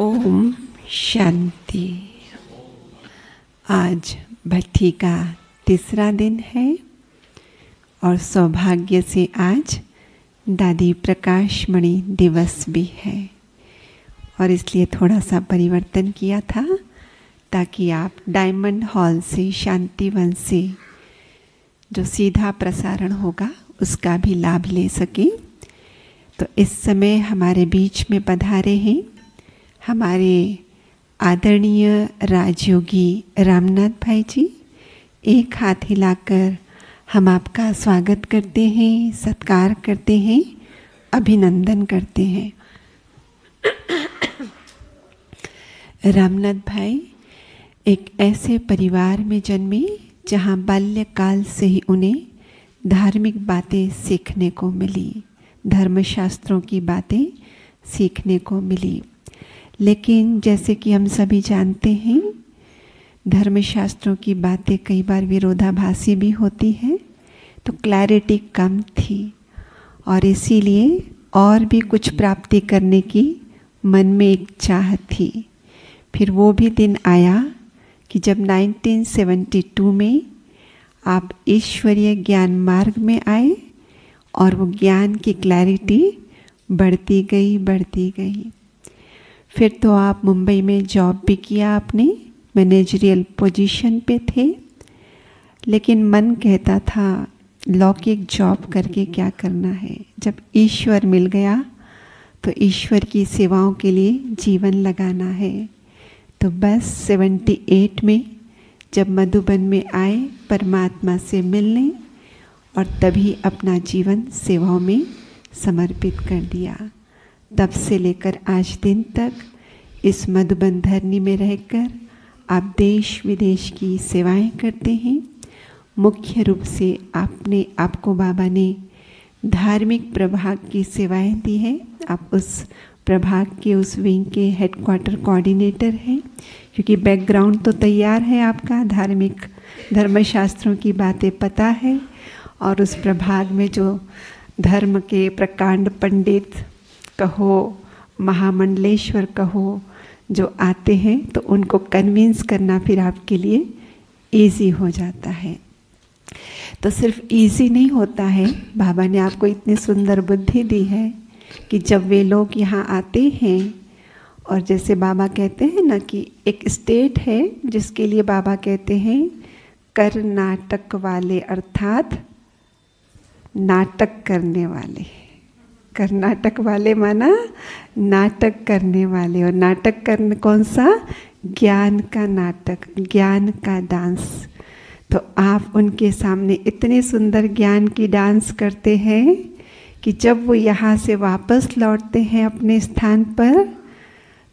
ओम शांति आज भट्टी का तीसरा दिन है और सौभाग्य से आज दादी प्रकाश मणि दिवस भी है और इसलिए थोड़ा सा परिवर्तन किया था ताकि आप डायमंड हॉल से शांतिवन से जो सीधा प्रसारण होगा उसका भी लाभ ले सकें तो इस समय हमारे बीच में पधारे हैं हमारे आदरणीय राजयोगी रामनाथ भाई जी एक हाथ हिलाकर हम आपका स्वागत करते हैं सत्कार करते हैं अभिनंदन करते हैं रामनाथ भाई एक ऐसे परिवार में जन्मे जहाँ बाल्यकाल से ही उन्हें धार्मिक बातें सीखने को मिली धर्मशास्त्रों की बातें सीखने को मिली लेकिन जैसे कि हम सभी जानते हैं धर्मशास्त्रों की बातें कई बार विरोधाभासी भी होती हैं तो क्लैरिटी कम थी और इसीलिए और भी कुछ प्राप्ति करने की मन में एक चाह थी फिर वो भी दिन आया कि जब 1972 में आप ईश्वरीय ज्ञान मार्ग में आए और वो ज्ञान की क्लैरिटी बढ़ती गई बढ़ती गई फिर तो आप मुंबई में जॉब भी किया आपने मैनेजरियल पोजीशन पे थे लेकिन मन कहता था लौकिक जॉब करके क्या करना है जब ईश्वर मिल गया तो ईश्वर की सेवाओं के लिए जीवन लगाना है तो बस 78 में जब मधुबन में आए परमात्मा से मिलने और तभी अपना जीवन सेवाओं में समर्पित कर दिया तब से लेकर आज दिन तक इस मधुबन धरनी में रहकर आप देश विदेश की सेवाएं करते हैं मुख्य रूप से आपने आपको बाबा ने धार्मिक प्रभाग की सेवाएं दी है आप उस प्रभाग के उस विंग के हेडक्वार्टर कोऑर्डिनेटर हैं क्योंकि बैकग्राउंड तो तैयार है आपका धार्मिक धर्मशास्त्रों की बातें पता है और उस प्रभाग में जो धर्म के प्रकांड पंडित कहो महामंडलेश्वर कहो जो आते हैं तो उनको कन्विंस करना फिर आपके लिए इजी हो जाता है तो सिर्फ इजी नहीं होता है बाबा ने आपको इतनी सुंदर बुद्धि दी है कि जब वे लोग यहाँ आते हैं और जैसे बाबा कहते हैं ना कि एक स्टेट है जिसके लिए बाबा कहते हैं कर्नाटक वाले अर्थात नाटक करने वाले कर्नाटक वाले माना नाटक करने वाले और नाटक करने कौन सा ज्ञान का नाटक ज्ञान का डांस तो आप उनके सामने इतने सुंदर ज्ञान की डांस करते हैं कि जब वो यहाँ से वापस लौटते हैं अपने स्थान पर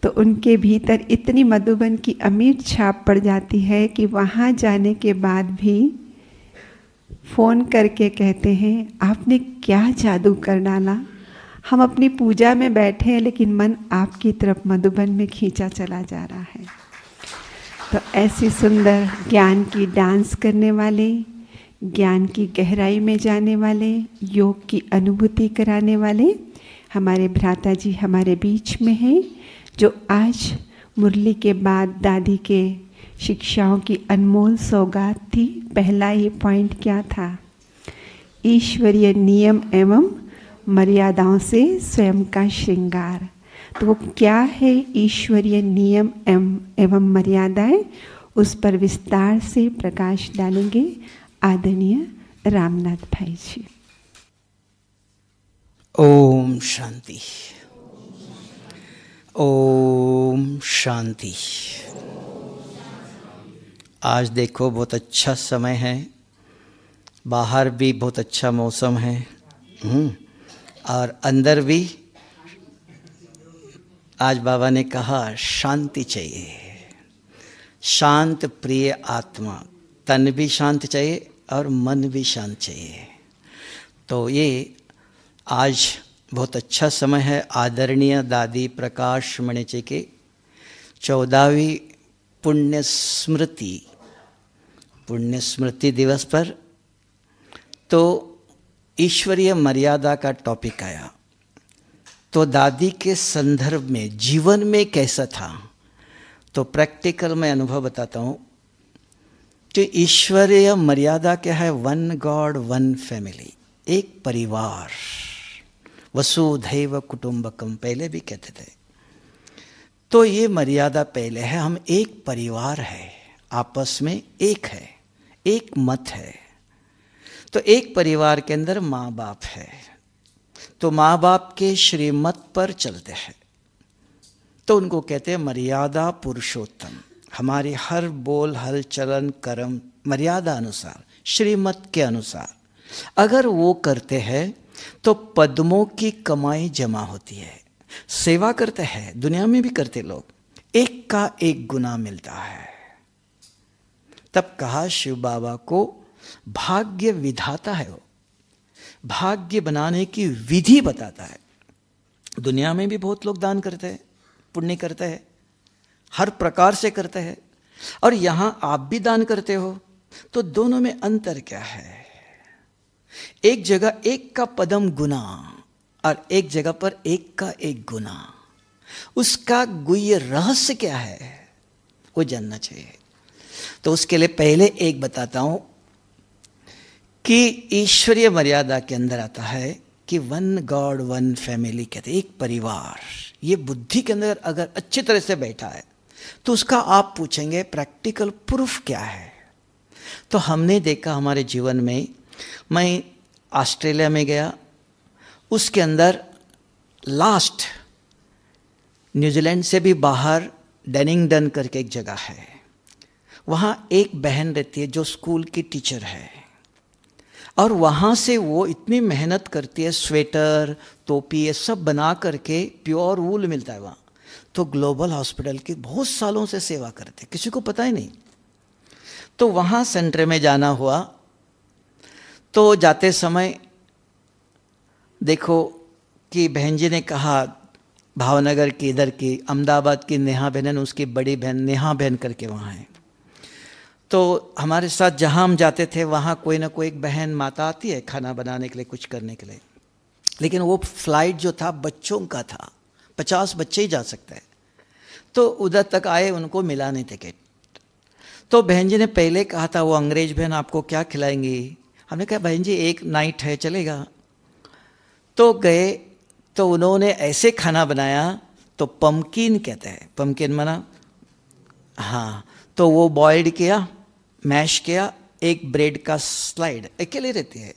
तो उनके भीतर इतनी मधुबन की अमीर छाप पड़ जाती है कि वहाँ जाने के बाद भी फ़ोन करके कहते हैं आपने क्या जादू कर डाला हम अपनी पूजा में बैठे हैं लेकिन मन आपकी तरफ मधुबन में खींचा चला जा रहा है तो ऐसी सुंदर ज्ञान की डांस करने वाले ज्ञान की गहराई में जाने वाले योग की अनुभूति कराने वाले हमारे भ्राता जी हमारे बीच में हैं जो आज मुरली के बाद दादी के शिक्षाओं की अनमोल सौगात थी पहला ही पॉइंट क्या था ईश्वरीय नियम एवं मर्यादाओं से स्वयं का श्रृंगार तो वो क्या है ईश्वरीय नियम एवं मर्यादाएं उस पर विस्तार से प्रकाश डालेंगे आदरणीय रामनाथ भाई जी ओम शांति ओम शांति आज देखो बहुत अच्छा समय है बाहर भी बहुत अच्छा मौसम है हम्म। और अंदर भी आज बाबा ने कहा शांति चाहिए शांत प्रिय आत्मा तन भी शांत चाहिए और मन भी शांत चाहिए तो ये आज बहुत अच्छा समय है आदरणीय दादी प्रकाश मणिचे के चौदहवीं पुण्य स्मृति पुण्य स्मृति दिवस पर तो ईश्वरीय मर्यादा का टॉपिक आया तो दादी के संदर्भ में जीवन में कैसा था तो प्रैक्टिकल मैं अनुभव बताता हूँ कि तो ईश्वरीय मर्यादा क्या है वन गॉड वन फैमिली एक परिवार वसुधैव कुटुंबकम पहले भी कहते थे तो ये मर्यादा पहले है हम एक परिवार है आपस में एक है एक मत है तो एक परिवार के अंदर माँ बाप है तो माँ बाप के श्रीमत पर चलते हैं तो उनको कहते हैं मर्यादा पुरुषोत्तम हमारी हर बोल हर चलन कर्म मर्यादा अनुसार श्रीमत के अनुसार अगर वो करते हैं तो पद्मों की कमाई जमा होती है सेवा करते हैं दुनिया में भी करते लोग एक का एक गुना मिलता है तब कहा शिव बाबा को भाग्य विधाता है वो भाग्य बनाने की विधि बताता है दुनिया में भी बहुत लोग दान करते हैं पुण्य करते हैं हर प्रकार से करते हैं और यहां आप भी दान करते हो तो दोनों में अंतर क्या है एक जगह एक का पदम गुना और एक जगह पर एक का एक गुना उसका गुह्य रहस्य क्या है वो जानना चाहिए तो उसके लिए पहले एक बताता हूं कि ईश्वरीय मर्यादा के अंदर आता है कि वन गॉड वन फैमिली कहते एक परिवार ये बुद्धि के अंदर अगर अच्छी तरह से बैठा है तो उसका आप पूछेंगे प्रैक्टिकल प्रूफ क्या है तो हमने देखा हमारे जीवन में मैं ऑस्ट्रेलिया में गया उसके अंदर लास्ट न्यूजीलैंड से भी बाहर डेनिंगडन करके एक जगह है वहाँ एक बहन रहती है जो स्कूल की टीचर है और वहाँ से वो इतनी मेहनत करती है स्वेटर टोपी ये सब बना करके प्योर वूल मिलता है वहाँ तो ग्लोबल हॉस्पिटल की बहुत सालों से सेवा करते किसी को पता ही नहीं तो वहाँ सेंटर में जाना हुआ तो जाते समय देखो कि बहन जी ने कहा भावनगर की इधर की अहमदाबाद की नेहा बहन उसकी बड़ी बहन नेहा बहन करके वहाँ हैं तो हमारे साथ जहाँ हम जाते थे वहाँ कोई ना कोई एक बहन माता आती है खाना बनाने के लिए कुछ करने के लिए लेकिन वो फ्लाइट जो था बच्चों का था पचास बच्चे ही जा सकते हैं तो उधर तक आए उनको मिला नहीं टिकट तो बहन जी ने पहले कहा था वो अंग्रेज बहन आपको क्या खिलाएंगी हमने कहा बहन जी एक नाइट है चलेगा तो गए तो उन्होंने ऐसे खाना बनाया तो पम्पकिन कहते हैं पम्पकिन मना हाँ तो वो बॉयल्ड किया मैश किया एक ब्रेड का स्लाइड अकेले रहती है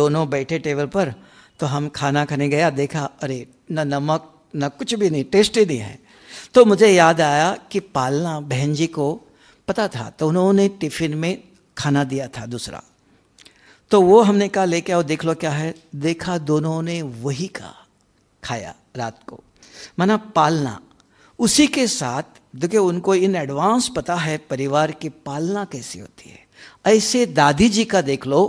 दोनों बैठे टेबल पर तो हम खाना खाने गया देखा अरे न नमक न कुछ भी नहीं टेस्ट ही नहीं है तो मुझे याद आया कि पालना बहन जी को पता था तो उन्होंने टिफिन में खाना दिया था दूसरा तो वो हमने कहा लेके आओ देख लो क्या है देखा दोनों ने वही का खाया रात को माना पालना उसी के साथ देखिए उनको इन एडवांस पता है परिवार की पालना कैसी होती है ऐसे दादी जी का देख लो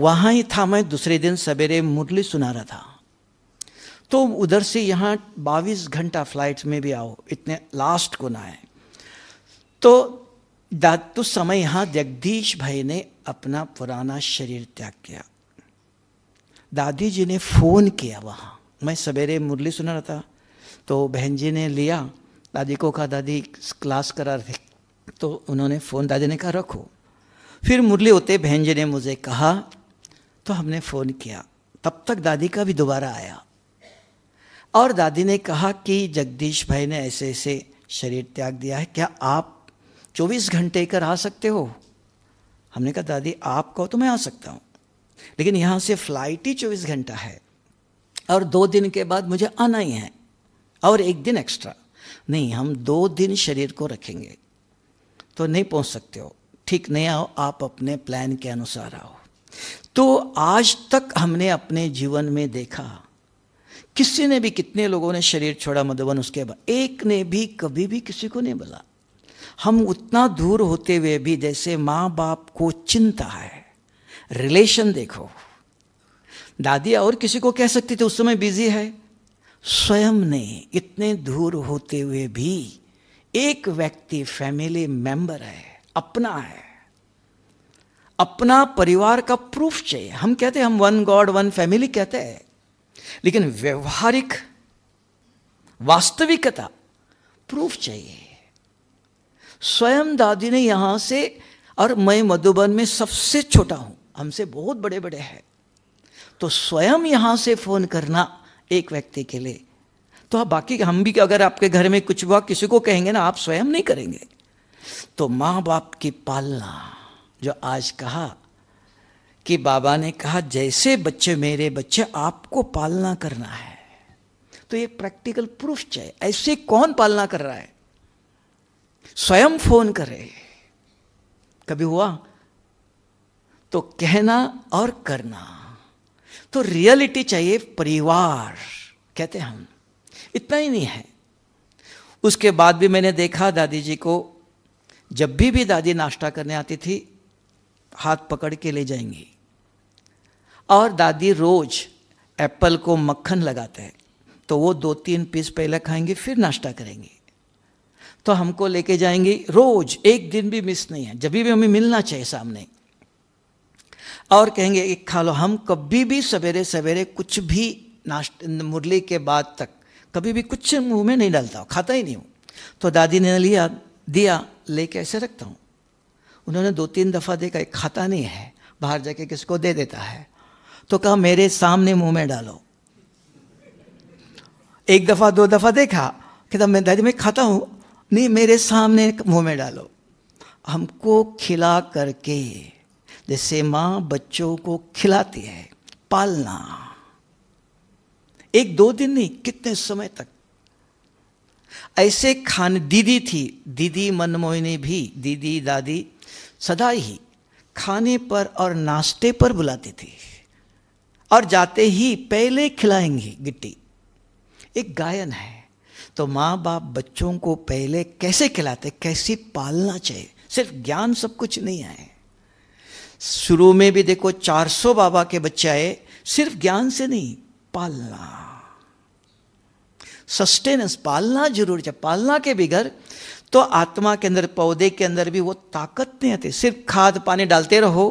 वहाँ ही था मैं दूसरे दिन सवेरे मुरली सुना रहा था तो उधर से यहाँ 22 घंटा फ्लाइट में भी आओ इतने लास्ट को ना है तो तो समय यहाँ जगदीश भाई ने अपना पुराना शरीर त्याग किया दादी जी ने फ़ोन किया वहाँ मैं सवेरे मुरली सुना रहा था तो बहन जी ने लिया दादी को कहा दादी क्लास करा रहे तो उन्होंने फ़ोन दादी ने कहा रखो फिर मुरली होते बहन जी ने मुझे कहा तो हमने फ़ोन किया तब तक दादी का भी दोबारा आया और दादी ने कहा कि जगदीश भाई ने ऐसे ऐसे शरीर त्याग दिया है क्या आप 24 घंटे कर आ सकते हो हमने कहा दादी आप कहो तो मैं आ सकता हूँ लेकिन यहाँ से फ्लाइट ही चौबीस घंटा है और दो दिन के बाद मुझे आना ही है और एक दिन एक्स्ट्रा नहीं हम दो दिन शरीर को रखेंगे तो नहीं पहुंच सकते हो ठीक नहीं आओ आप अपने प्लान के अनुसार आओ तो आज तक हमने अपने जीवन में देखा किसी ने भी कितने लोगों ने शरीर छोड़ा मधुबन उसके बाद एक ने भी कभी भी किसी को नहीं बोला हम उतना दूर होते हुए भी जैसे माँ बाप को चिंता है रिलेशन देखो दादी और किसी को कह सकती थी उस समय बिजी है स्वयं ने इतने दूर होते हुए भी एक व्यक्ति फैमिली मेंबर है अपना है अपना परिवार का प्रूफ चाहिए हम कहते हैं हम वन गॉड वन फैमिली कहते हैं लेकिन व्यवहारिक वास्तविकता प्रूफ चाहिए स्वयं दादी ने यहां से और मैं मधुबन में सबसे छोटा हूं हमसे बहुत बड़े बड़े हैं तो स्वयं यहां से फ़ोन करना एक व्यक्ति के लिए तो आप बाकी हम भी अगर आपके घर में कुछ हुआ किसी को कहेंगे ना आप स्वयं नहीं करेंगे तो माँ बाप की पालना जो आज कहा कि बाबा ने कहा जैसे बच्चे मेरे बच्चे आपको पालना करना है तो ये प्रैक्टिकल प्रूफ चाहिए ऐसे कौन पालना कर रहा है स्वयं फोन करे कभी हुआ तो कहना और करना तो रियलिटी चाहिए परिवार कहते हैं हम इतना ही नहीं है उसके बाद भी मैंने देखा दादी जी को जब भी भी दादी नाश्ता करने आती थी हाथ पकड़ के ले जाएंगी और दादी रोज एप्पल को मक्खन लगाते हैं तो वो दो तीन पीस पहले खाएंगे फिर नाश्ता करेंगे तो हमको लेके जाएंगी रोज एक दिन भी मिस नहीं है जब भी हमें मिलना चाहिए सामने और कहेंगे एक खा लो हम कभी भी सवेरे सवेरे कुछ भी नाश्ते मुरली के बाद तक कभी भी कुछ मुंह में नहीं डालता हूँ खाता ही नहीं हूँ तो दादी ने लिया दिया लेके ऐसे रखता हूँ उन्होंने दो तीन दफ़ा देखा एक खाता नहीं है बाहर जाके किसको दे देता है तो कहा मेरे सामने मुंह में डालो एक दफ़ा दो दफ़ा देखा कहता मैं दादी मैं खाता हूँ नहीं मेरे सामने मुंह में डालो हमको खिला करके जैसे माँ बच्चों को खिलाती है पालना एक दो दिन नहीं कितने समय तक ऐसे खाने दीदी थी दीदी मनमोहिनी भी दीदी दादी सदा ही खाने पर और नाश्ते पर बुलाती थी और जाते ही पहले खिलाएंगी गिट्टी एक गायन है तो माँ बाप बच्चों को पहले कैसे खिलाते कैसी पालना चाहिए सिर्फ ज्ञान सब कुछ नहीं है शुरू में भी देखो 400 बाबा के बच्चे आए सिर्फ ज्ञान से नहीं पालना सस्टेनेंस पालना जरूर जब पालना के बिगर तो आत्मा के अंदर पौधे के अंदर भी वो ताकत नहीं आती सिर्फ खाद पानी डालते रहो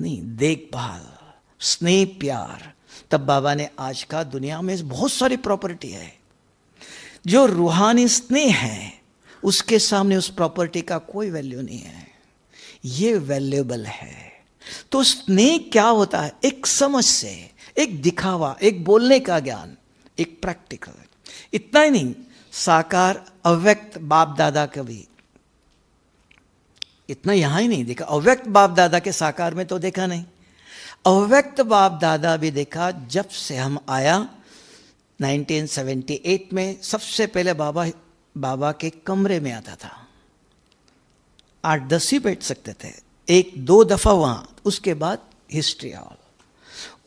नहीं देखभाल स्नेह प्यार तब बाबा ने आज का दुनिया में बहुत सारी प्रॉपर्टी है जो रूहानी स्नेह है उसके सामने उस प्रॉपर्टी का कोई वैल्यू नहीं है ये वैल्यूबल है तो स्नेह क्या होता है एक समझ से एक दिखावा एक बोलने का ज्ञान एक प्रैक्टिकल इतना ही नहीं साकार अव्यक्त बाप दादा का भी इतना यहां ही नहीं देखा अव्यक्त बाप दादा के साकार में तो देखा नहीं अव्यक्त बाप दादा भी देखा जब से हम आया 1978 में सबसे पहले बाबा बाबा के कमरे में आता था आठ दस ही बैठ सकते थे एक दो दफ़ा वहां उसके बाद हिस्ट्री हॉल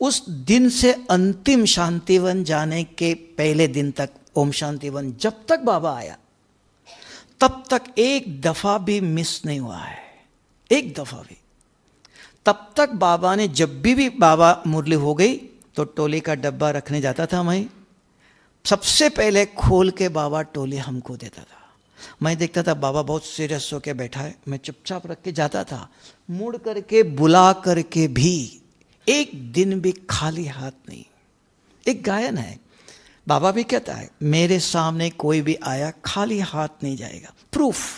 उस दिन से अंतिम शांतिवन जाने के पहले दिन तक ओम शांतिवन जब तक बाबा आया तब तक एक दफ़ा भी मिस नहीं हुआ है एक दफ़ा भी तब तक बाबा ने जब भी भी बाबा मुरली हो गई तो टोली का डब्बा रखने जाता था मैं सबसे पहले खोल के बाबा टोली हमको देता था मैं देखता था बाबा बहुत सीरियस होकर बैठा है मैं चुपचाप रख के जाता था मुड़ करके बुला करके भी एक दिन भी खाली हाथ नहीं एक गायन है बाबा भी कहता है मेरे सामने कोई भी आया खाली हाथ नहीं जाएगा प्रूफ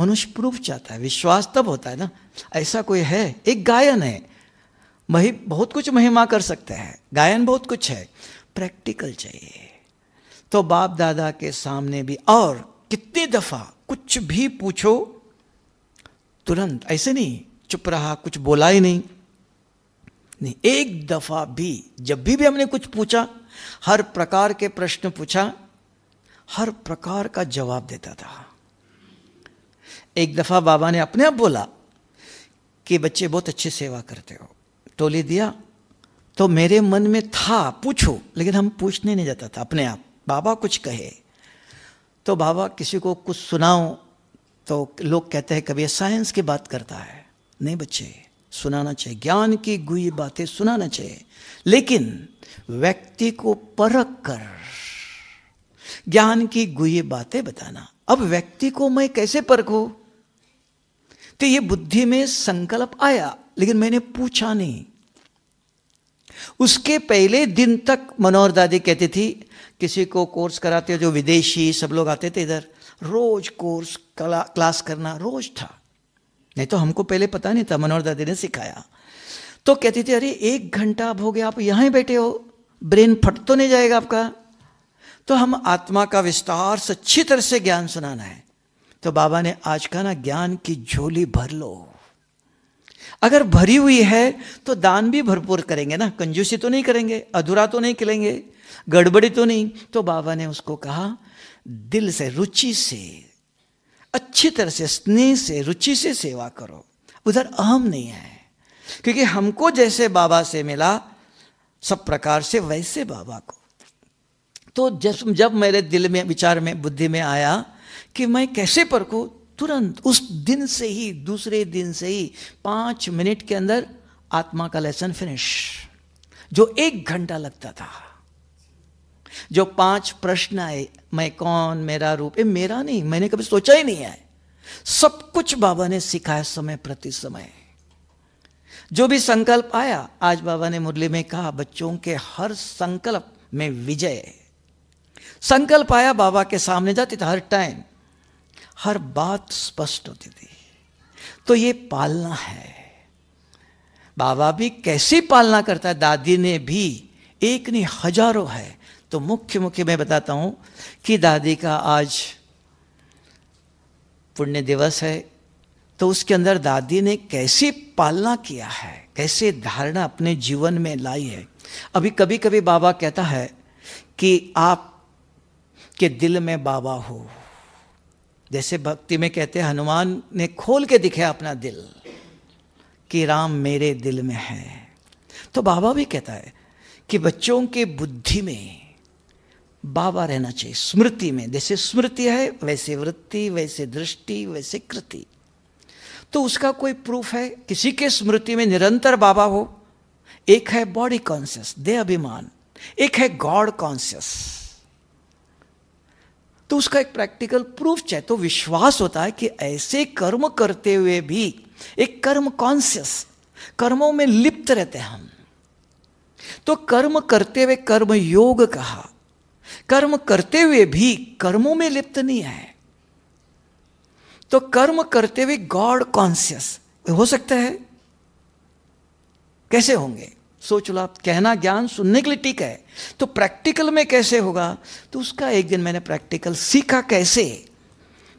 मनुष्य प्रूफ चाहता है विश्वास तब होता है ना ऐसा कोई है एक गायन है महि बहुत कुछ महिमा कर सकते हैं गायन बहुत कुछ है प्रैक्टिकल चाहिए तो बाप दादा के सामने भी और कितनी दफा कुछ भी पूछो तुरंत ऐसे नहीं चुप रहा कुछ बोला ही नहीं नहीं एक दफा भी जब भी भी हमने कुछ पूछा हर प्रकार के प्रश्न पूछा हर प्रकार का जवाब देता था एक दफा बाबा ने अपने आप बोला कि बच्चे बहुत अच्छी सेवा करते हो टोली दिया तो मेरे मन में था पूछो लेकिन हम पूछने नहीं जाता था अपने आप बाबा कुछ कहे तो बाबा किसी को कुछ सुनाओ तो लोग कहते हैं कभी साइंस की बात करता है नहीं बच्चे सुनाना चाहिए ज्ञान की गुई बातें सुनाना चाहिए लेकिन व्यक्ति को परख कर ज्ञान की गुई बातें बताना अब व्यक्ति को मैं कैसे परखू तो ये बुद्धि में संकल्प आया लेकिन मैंने पूछा नहीं उसके पहले दिन तक मनोहर दादी कहती थी किसी को कोर्स कराते जो विदेशी सब लोग आते थे इधर रोज कोर्स कला क्लास करना रोज था नहीं तो हमको पहले पता नहीं था मनोहर दादी ने सिखाया तो कहती थी अरे एक घंटा अब हो गया आप यहाँ बैठे हो ब्रेन फट तो नहीं जाएगा आपका तो हम आत्मा का विस्तार से अच्छी तरह से ज्ञान सुनाना है तो बाबा ने आज का ना ज्ञान की झोली भर लो अगर भरी हुई है तो दान भी भरपूर करेंगे ना कंजूसी तो नहीं करेंगे अधूरा तो नहीं खिलेंगे गड़बड़ी तो नहीं तो बाबा ने उसको कहा दिल से रुचि से अच्छी तरह से स्नेह से रुचि से सेवा करो उधर अहम नहीं है क्योंकि हमको जैसे बाबा से मिला सब प्रकार से वैसे बाबा को तो जब जब मेरे दिल में विचार में बुद्धि में आया कि मैं कैसे परखू तुरंत उस दिन से ही दूसरे दिन से ही पांच मिनट के अंदर आत्मा का लेसन फिनिश जो एक घंटा लगता था जो पांच प्रश्न आए मैं कौन मेरा रूप ये मेरा नहीं मैंने कभी सोचा ही नहीं है सब कुछ बाबा ने सिखाया समय प्रति समय जो भी संकल्प आया आज बाबा ने मुरली में कहा बच्चों के हर संकल्प में विजय संकल्प आया बाबा के सामने जाते थे हर टाइम हर बात स्पष्ट होती थी तो ये पालना है बाबा भी कैसी पालना करता है दादी ने भी एक नहीं हजारों है तो मुख्य मुख्य मैं बताता हूँ कि दादी का आज पुण्य दिवस है तो उसके अंदर दादी ने कैसे पालना किया है कैसे धारणा अपने जीवन में लाई है अभी कभी कभी बाबा कहता है कि आप के दिल में बाबा हो जैसे भक्ति में कहते हनुमान ने खोल के दिखे अपना दिल कि राम मेरे दिल में है तो बाबा भी कहता है कि बच्चों के बुद्धि में बाबा रहना चाहिए स्मृति में जैसे स्मृति है वैसे वृत्ति वैसे दृष्टि वैसे कृति तो उसका कोई प्रूफ है किसी के स्मृति में निरंतर बाबा हो एक है बॉडी कॉन्सियस दे अभिमान एक है गॉड कॉन्सियस तो उसका एक प्रैक्टिकल प्रूफ चाहे तो विश्वास होता है कि ऐसे कर्म करते हुए भी एक कर्म कॉन्सियस कर्मों में लिप्त रहते हैं हम तो कर्म करते हुए कर्म योग कहा कर्म करते हुए भी कर्मों में लिप्त नहीं है तो कर्म करते हुए गॉड कॉन्सियस हो सकता है कैसे होंगे सोच लो आप कहना ज्ञान सुनने के लिए ठीक है तो प्रैक्टिकल में कैसे होगा तो उसका एक दिन मैंने प्रैक्टिकल सीखा कैसे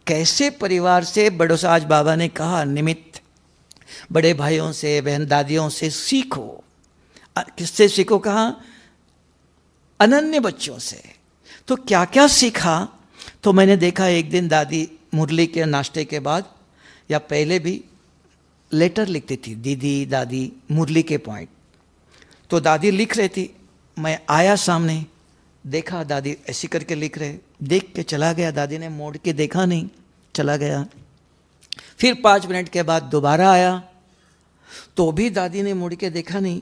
कैसे परिवार से बड़ोसाज बाबा ने कहा निमित्त बड़े भाइयों से बहन दादियों से सीखो किससे सीखो कहा अनन्य बच्चों से तो क्या क्या सीखा तो मैंने देखा एक दिन दादी मुरली के नाश्ते के बाद या पहले भी लेटर लिखती थी दीदी दादी मुरली के पॉइंट तो दादी लिख रही थी मैं आया सामने देखा दादी ऐसी करके लिख रहे देख के चला गया दादी ने मोड़ के देखा नहीं चला गया फिर पाँच मिनट के बाद दोबारा आया तो भी दादी ने मुड़ के देखा नहीं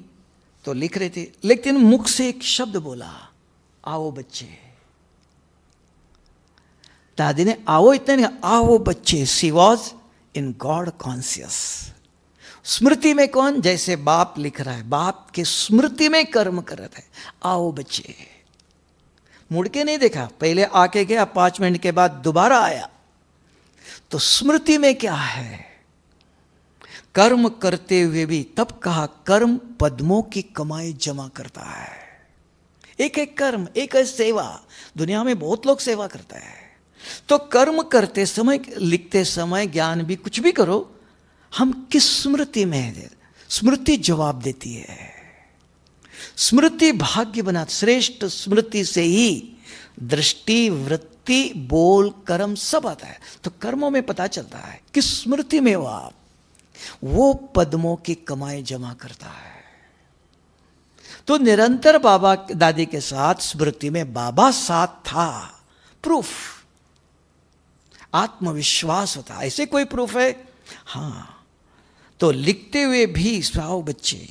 तो लिख रहे थे लेकिन मुख से एक शब्द बोला आओ बच्चे दादी ने आओ इतने नहीं आओ बच्चे she was in God conscious स्मृति में कौन जैसे बाप लिख रहा है बाप के स्मृति में कर्म कर रहा है आओ बच्चे मुड़ के नहीं देखा पहले आके गया पांच मिनट के बाद दोबारा आया तो स्मृति में क्या है कर्म करते हुए भी तब कहा कर्म पद्मों की कमाई जमा करता है एक एक कर्म एक एक सेवा दुनिया में बहुत लोग सेवा करता है तो कर्म करते समय लिखते समय ज्ञान भी कुछ भी करो हम किस स्मृति में है स्मृति जवाब देती है स्मृति भाग्य बना श्रेष्ठ स्मृति से ही दृष्टि वृत्ति बोल कर्म सब आता है तो कर्मों में पता चलता है किस स्मृति में हो आप वो पद्मों की कमाई जमा करता है तो निरंतर बाबा दादी के साथ स्मृति में बाबा साथ था प्रूफ आत्मविश्वास होता ऐसे कोई प्रूफ है हाँ तो लिखते हुए भी स्वाओ बच्चे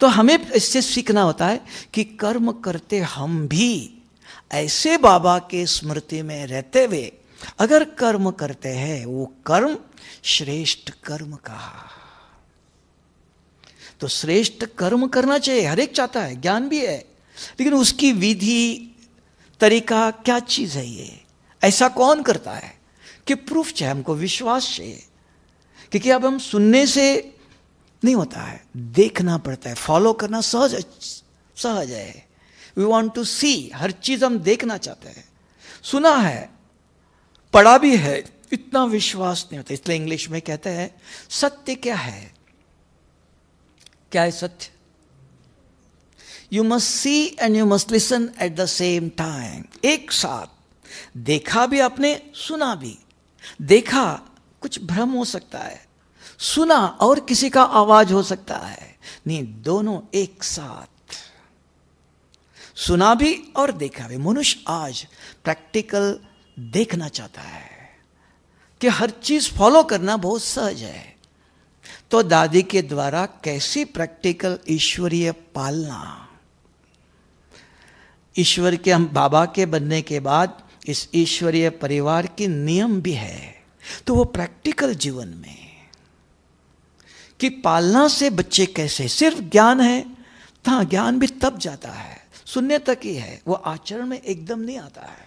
तो हमें इससे सीखना होता है कि कर्म करते हम भी ऐसे बाबा के स्मृति में रहते हुए अगर कर्म करते हैं वो कर्म श्रेष्ठ कर्म का तो श्रेष्ठ कर्म करना चाहिए हर एक चाहता है ज्ञान भी है लेकिन उसकी विधि तरीका क्या चीज है ये ऐसा कौन करता है कि प्रूफ चाहिए हमको विश्वास चाहिए क्योंकि अब हम सुनने से नहीं होता है देखना पड़ता है फॉलो करना सहज सहज है वी वॉन्ट टू सी हर चीज हम देखना चाहते हैं सुना है पढ़ा भी है इतना विश्वास नहीं होता इसलिए इंग्लिश में कहते हैं सत्य क्या है क्या है सत्य you must see and you must listen at the same time एक साथ देखा भी आपने सुना भी देखा कुछ भ्रम हो सकता है सुना और किसी का आवाज हो सकता है नहीं दोनों एक साथ सुना भी और देखा भी मनुष्य आज प्रैक्टिकल देखना चाहता है कि हर चीज फॉलो करना बहुत सहज है तो दादी के द्वारा कैसी प्रैक्टिकल ईश्वरीय पालना ईश्वर के हम बाबा के बनने के बाद इस ईश्वरीय परिवार के नियम भी है तो वो प्रैक्टिकल जीवन में कि पालना से बच्चे कैसे सिर्फ ज्ञान है था ज्ञान भी तब जाता है सुनने तक ही है वो आचरण में एकदम नहीं आता है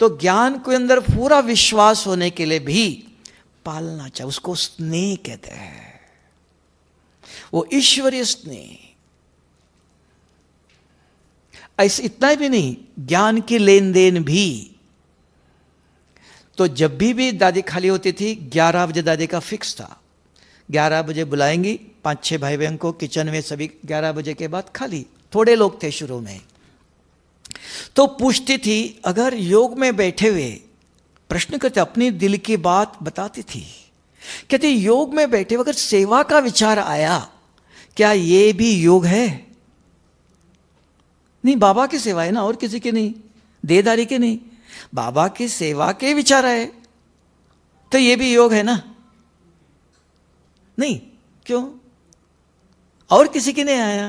तो ज्ञान के अंदर पूरा विश्वास होने के लिए भी पालना चाहिए उसको स्नेह कहते हैं वो ईश्वरीय स्नेह ऐसे इतना भी नहीं ज्ञान के लेन देन भी तो जब भी भी दादी खाली होती थी ग्यारह बजे दादी का फिक्स था ग्यारह बजे बुलाएंगी पांच छह भाई बहन को किचन में सभी ग्यारह बजे के बाद खाली थोड़े लोग थे शुरू में तो पूछती थी अगर योग में बैठे हुए प्रश्न करते अपने दिल की बात बताती थी कहती योग में बैठे हुए अगर सेवा का विचार आया क्या ये भी योग है नहीं बाबा की सेवा है ना और किसी की नहीं देदारी की नहीं बाबा की सेवा के विचार है तो ये भी योग है ना नहीं क्यों और किसी की नहीं आया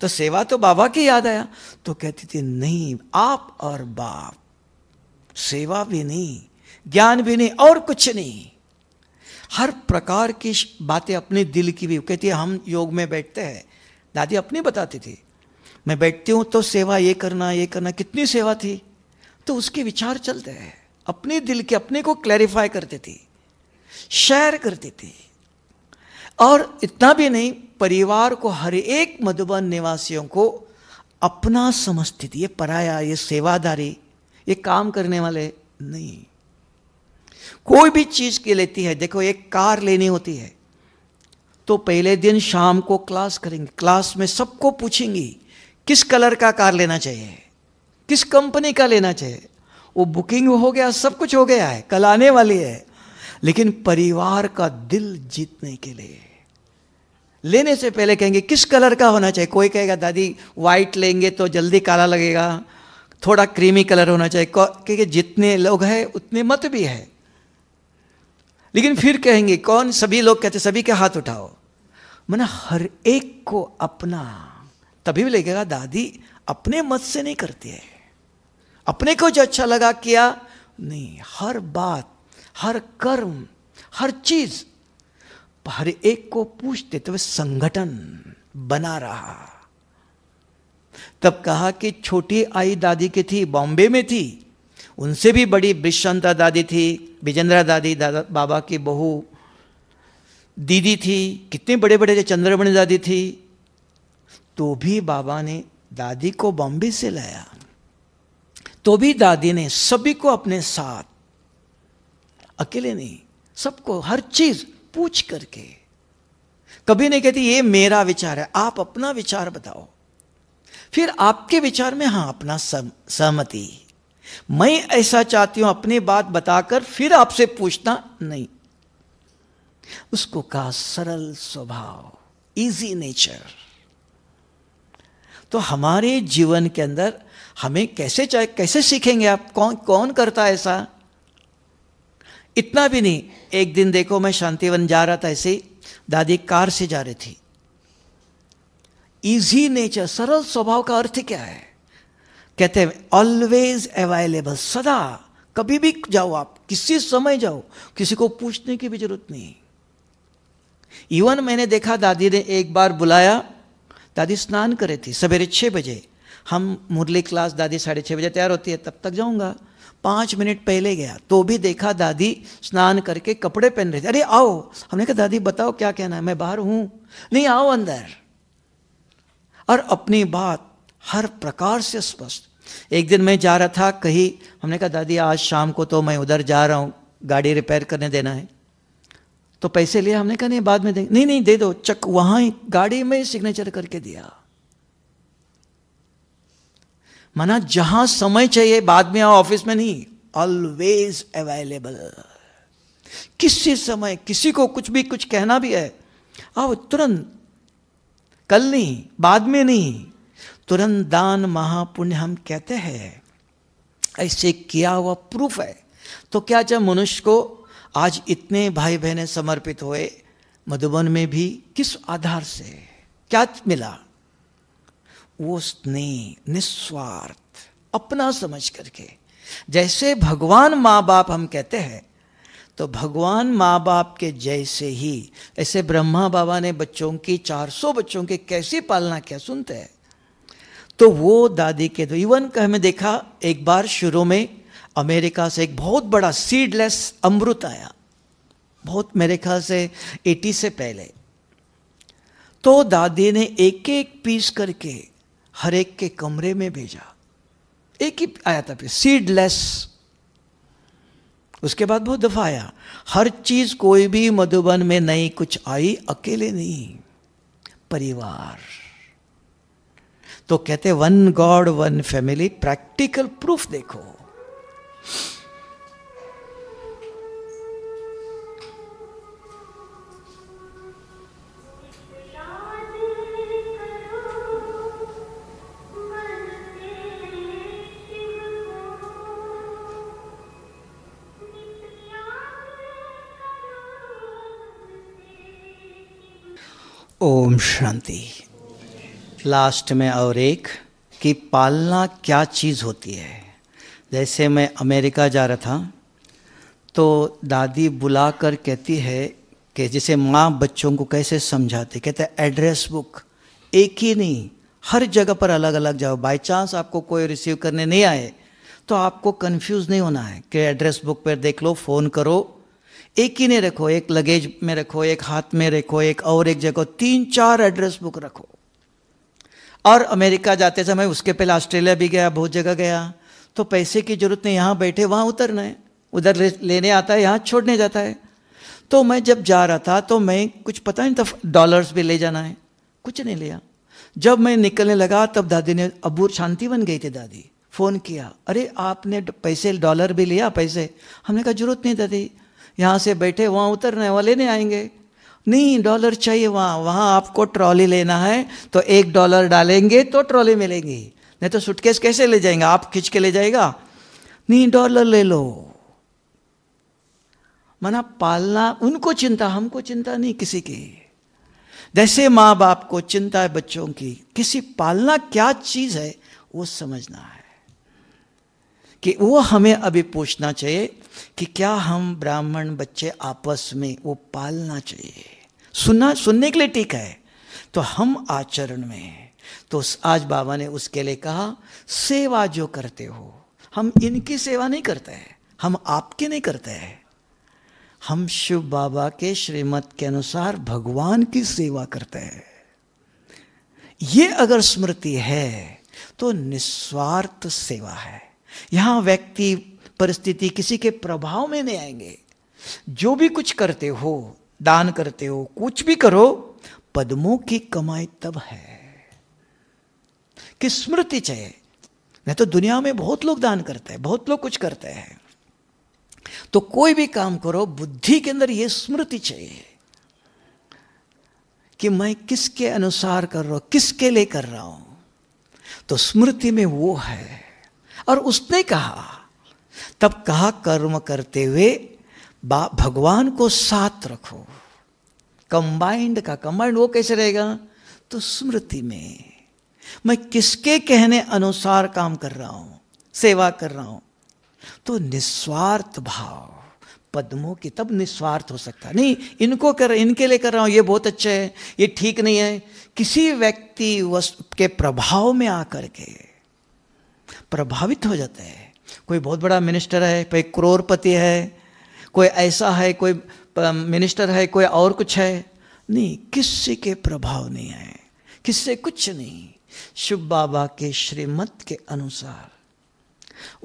तो सेवा तो बाबा की याद आया तो कहती थी नहीं आप और बाप सेवा भी नहीं ज्ञान भी नहीं और कुछ नहीं हर प्रकार की बातें अपने दिल की भी कहती है हम योग में बैठते हैं दादी अपनी बताती थी मैं बैठती हूँ तो सेवा ये करना ये करना कितनी सेवा थी तो उसके विचार चलते हैं अपने दिल के अपने को क्लैरिफाई करती थी शेयर करती थी और इतना भी नहीं परिवार को हर एक मधुबन निवासियों को अपना समझती थी ये पराया ये सेवादारी ये काम करने वाले नहीं कोई भी चीज की लेती है देखो एक कार लेनी होती है तो पहले दिन शाम को क्लास करेंगे क्लास में सबको पूछेंगी किस कलर का कार लेना चाहिए किस कंपनी का लेना चाहिए वो बुकिंग हो गया सब कुछ हो गया है कल आने वाली है लेकिन परिवार का दिल जीतने के लिए लेने से पहले कहेंगे किस कलर का होना चाहिए कोई कहेगा दादी वाइट लेंगे तो जल्दी काला लगेगा थोड़ा क्रीमी कलर होना चाहिए क्योंकि जितने लोग हैं उतने मत भी है लेकिन फिर कहेंगे कौन सभी लोग कहते सभी के हाथ उठाओ मैंने हर एक को अपना तभी भी लगेगा दादी अपने मत से नहीं करती है अपने को जो अच्छा लगा किया नहीं हर बात हर कर्म हर चीज हर एक को पूछते तो संगठन बना रहा तब कहा कि छोटी आई दादी की थी बॉम्बे में थी उनसे भी बड़ी विश्वंता दादी थी विजेंद्रा दादी दादा बाबा की बहू दीदी थी कितने बड़े बड़े चंद्रमणि दादी थी तो भी बाबा ने दादी को बॉम्बे से लाया तो भी दादी ने सभी को अपने साथ अकेले नहीं सबको हर चीज पूछ करके कभी नहीं कहती ये मेरा विचार है आप अपना विचार बताओ फिर आपके विचार में हां अपना सहमति मैं ऐसा चाहती हूं अपनी बात बताकर फिर आपसे पूछना नहीं उसको कहा सरल स्वभाव इजी नेचर तो हमारे जीवन के अंदर हमें कैसे चाहे कैसे सीखेंगे आप कौन कौन करता है ऐसा इतना भी नहीं एक दिन देखो मैं शांतिवन जा रहा था ऐसे दादी कार से जा रही थी इजी नेचर सरल स्वभाव का अर्थ क्या है कहते हैं ऑलवेज अवेलेबल सदा कभी भी जाओ आप किसी समय जाओ किसी को पूछने की भी जरूरत नहीं इवन मैंने देखा दादी ने एक बार बुलाया दादी स्नान करे थी सवेरे छः बजे हम मुरली क्लास दादी साढ़े छः बजे तैयार होती है तब तक जाऊँगा पाँच मिनट पहले गया तो भी देखा दादी स्नान करके कपड़े पहन रहे थे अरे आओ हमने कहा दादी बताओ क्या कहना है मैं बाहर हूँ नहीं आओ अंदर और अपनी बात हर प्रकार से स्पष्ट एक दिन मैं जा रहा था कहीं हमने कहा दादी आज शाम को तो मैं उधर जा रहा हूँ गाड़ी रिपेयर करने देना है तो पैसे लिए हमने कहा नहीं बाद में देंगे नहीं नहीं दे दो चक वहां ही गाड़ी में सिग्नेचर करके दिया माना जहां समय चाहिए बाद में आओ ऑफिस में नहीं ऑलवेज अवेलेबल किसी समय किसी को कुछ भी कुछ कहना भी है आओ तुरंत कल नहीं बाद में नहीं तुरंत दान महापुण्य हम कहते हैं ऐसे किया हुआ प्रूफ है तो क्या जब मनुष्य को आज इतने भाई बहने समर्पित हुए मधुबन में भी किस आधार से क्या मिला वो स्नेह निस्वार्थ अपना समझ करके जैसे भगवान माँ बाप हम कहते हैं तो भगवान माँ बाप के जैसे ही ऐसे ब्रह्मा बाबा ने बच्चों की 400 बच्चों की कैसी पालना क्या सुनते हैं तो वो दादी के तो इवन का हमें देखा एक बार शुरू में अमेरिका से एक बहुत बड़ा सीडलेस अमृत आया बहुत मेरे ख्याल से एटी से पहले तो दादी ने एक एक पीस करके हर एक के कमरे में भेजा एक ही आया था पीस सीडलेस उसके बाद बहुत दफा आया हर चीज कोई भी मधुबन में नहीं कुछ आई अकेले नहीं परिवार तो कहते one God one family practical proof देखो ओम शांति लास्ट में और एक कि पालना क्या चीज़ होती है जैसे मैं अमेरिका जा रहा था तो दादी बुला कर कहती है कि जैसे माँ बच्चों को कैसे समझाते कहते एड्रेस बुक एक ही नहीं हर जगह पर अलग अलग जाओ बाय चांस आपको कोई रिसीव करने नहीं आए तो आपको कंफ्यूज नहीं होना है कि एड्रेस बुक पर देख लो फ़ोन करो एक ही नहीं रखो एक लगेज में रखो एक हाथ में रखो एक और एक जगह तीन चार एड्रेस बुक रखो और अमेरिका जाते समय उसके पहले ऑस्ट्रेलिया भी गया बहुत जगह गया तो पैसे की जरूरत नहीं यहाँ बैठे वहाँ उतरना है उधर लेने आता है यहाँ छोड़ने जाता है तो मैं जब जा रहा था तो मैं कुछ पता नहीं था डॉलर्स भी ले जाना है कुछ नहीं लिया जब मैं निकलने लगा तब दादी ने अबूर शांति बन गई थी दादी फ़ोन किया अरे आपने पैसे डॉलर भी लिया पैसे हमने कहा जरूरत नहीं दादी यहाँ से बैठे वहाँ उतरना है वहाँ लेने आएंगे नहीं डॉलर चाहिए वहाँ वहाँ आपको ट्रॉली लेना है तो एक डॉलर डालेंगे तो ट्रॉली मिलेंगी नहीं तो सुटकेस कैसे ले जाएंगे आप खींच के ले जाएगा नहीं डॉलर ले लो माना पालना उनको चिंता हमको चिंता नहीं किसी की जैसे माँ बाप को चिंता है बच्चों की किसी पालना क्या चीज है वो समझना है कि वो हमें अभी पूछना चाहिए कि क्या हम ब्राह्मण बच्चे आपस में वो पालना चाहिए सुनना सुनने के लिए ठीक है तो हम आचरण में तो आज बाबा ने उसके लिए कहा सेवा जो करते हो हम इनकी सेवा नहीं करते हैं हम आपके नहीं करते हैं हम शिव बाबा के श्रीमत के अनुसार भगवान की सेवा करते हैं ये अगर स्मृति है तो निस्वार्थ सेवा है यहां व्यक्ति परिस्थिति किसी के प्रभाव में नहीं आएंगे जो भी कुछ करते हो दान करते हो कुछ भी करो पद्मों की कमाई तब है कि स्मृति चाहिए नहीं तो दुनिया में बहुत लोग दान करते हैं बहुत लोग कुछ करते हैं तो कोई भी काम करो बुद्धि के अंदर यह स्मृति चाहिए कि मैं किसके अनुसार कर रहा हूं किसके लिए कर रहा हूं तो स्मृति में वो है और उसने कहा तब कहा कर्म करते हुए भगवान को साथ रखो कंबाइंड का कंबाइंड वो कैसे रहेगा तो स्मृति में मैं किसके कहने अनुसार काम कर रहा हूं सेवा कर रहा हूं तो निस्वार्थ भाव पद्मों की तब निस्वार्थ हो सकता नहीं इनको कर इनके लिए कर रहा हूं ये बहुत अच्छे है ये ठीक नहीं है किसी व्यक्ति के प्रभाव में आकर के प्रभावित हो जाते हैं कोई बहुत बड़ा मिनिस्टर है कोई करोड़पति है कोई ऐसा है कोई मिनिस्टर है कोई और कुछ है नहीं किसी के प्रभाव नहीं है किससे कुछ नहीं शिव बाबा के श्रीमत के अनुसार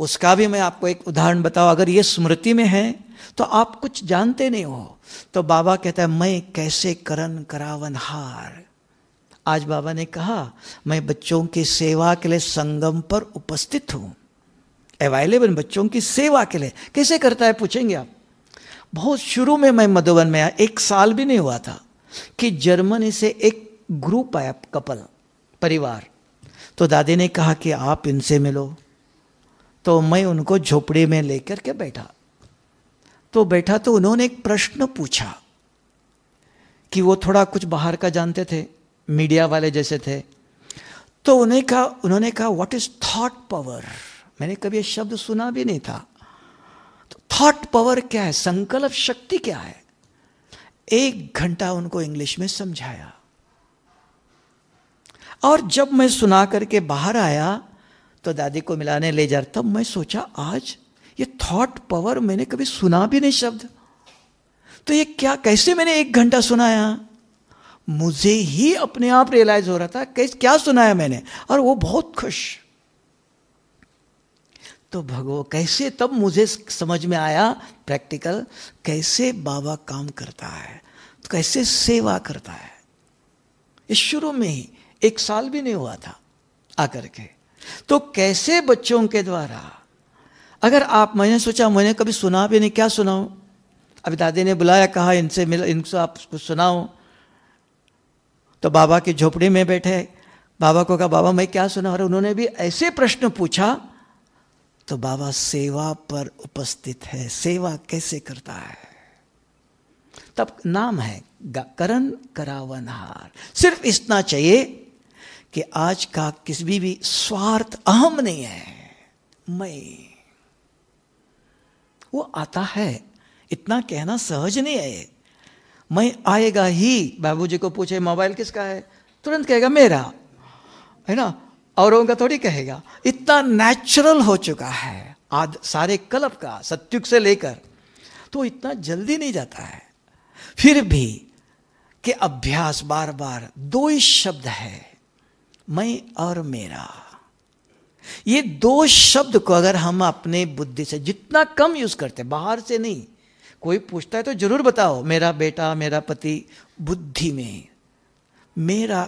उसका भी मैं आपको एक उदाहरण बताऊं अगर ये स्मृति में है तो आप कुछ जानते नहीं हो तो बाबा कहता है मैं कैसे करण करावन हार आज बाबा ने कहा मैं बच्चों की सेवा के लिए संगम पर उपस्थित हूं अवेलेबल बच्चों की सेवा के लिए कैसे करता है पूछेंगे आप बहुत शुरू में मैं मधुबन में आया एक साल भी नहीं हुआ था कि जर्मनी से एक ग्रुप आया कपल परिवार तो दादी ने कहा कि आप इनसे मिलो तो मैं उनको झोपड़ी में लेकर के बैठा तो बैठा तो उन्होंने एक प्रश्न पूछा कि वो थोड़ा कुछ बाहर का जानते थे मीडिया वाले जैसे थे तो उन्हें कहा उन्होंने कहा व्हाट इज थॉट पावर मैंने कभी ये शब्द सुना भी नहीं था तो थॉट पावर क्या है संकल्प शक्ति क्या है एक घंटा उनको इंग्लिश में समझाया और जब मैं सुना करके बाहर आया तो दादी को मिलाने ले जा तब मैं सोचा आज ये थॉट पावर मैंने कभी सुना भी नहीं शब्द तो ये क्या कैसे मैंने एक घंटा सुनाया मुझे ही अपने आप रियलाइज हो रहा था कैसे क्या सुनाया मैंने और वो बहुत खुश तो भगवो कैसे तब मुझे समझ में आया प्रैक्टिकल कैसे बाबा काम करता है तो कैसे सेवा करता है इस शुरू में ही एक साल भी नहीं हुआ था आकर के तो कैसे बच्चों के द्वारा अगर आप मैंने सोचा मैंने कभी सुना भी नहीं क्या सुनाओ अभी दादी ने बुलाया कहा इनसे मिल इनसे आप कुछ सुनाओ तो बाबा की झोपड़ी में बैठे बाबा को कहा बाबा मैं क्या सुना और उन्होंने भी ऐसे प्रश्न पूछा तो बाबा सेवा पर उपस्थित है सेवा कैसे करता है तब नाम है करण करावनहार सिर्फ इतना चाहिए कि आज का किसी भी, भी स्वार्थ अहम नहीं है मैं वो आता है इतना कहना सहज नहीं है मैं आएगा ही बाबू जी को पूछे मोबाइल किसका है तुरंत कहेगा मेरा है ना औरों का थोड़ी कहेगा इतना नेचुरल हो चुका है आज सारे कलप का सत्युग से लेकर तो इतना जल्दी नहीं जाता है फिर भी के अभ्यास बार बार दो ही शब्द है मैं और मेरा ये दो शब्द को अगर हम अपने बुद्धि से जितना कम यूज करते बाहर से नहीं कोई पूछता है तो जरूर बताओ मेरा बेटा मेरा पति बुद्धि में मेरा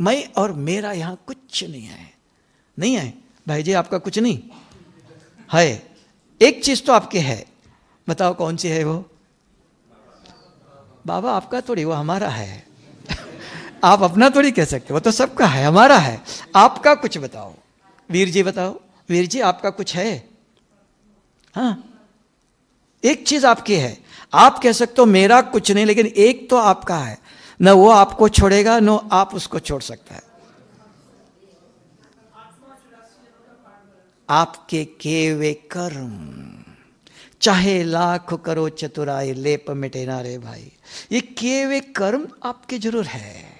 मैं और मेरा यहाँ कुछ नहीं है नहीं है भाई जी आपका कुछ नहीं है एक चीज तो आपके है बताओ कौन सी है वो बाबा आपका थोड़ी वो हमारा है आप अपना थोड़ी कह सकते वो तो सबका है हमारा है आपका कुछ बताओ वीर जी बताओ वीर जी आपका कुछ है हाँ एक चीज आपकी है आप कह सकते हो मेरा कुछ नहीं लेकिन एक तो आपका है न वो आपको छोड़ेगा न आप उसको छोड़ सकता है आपके के वे कर्म चाहे लाख करो चतुराई लेप मिटे ना रे भाई ये के वे कर्म आपके जरूर है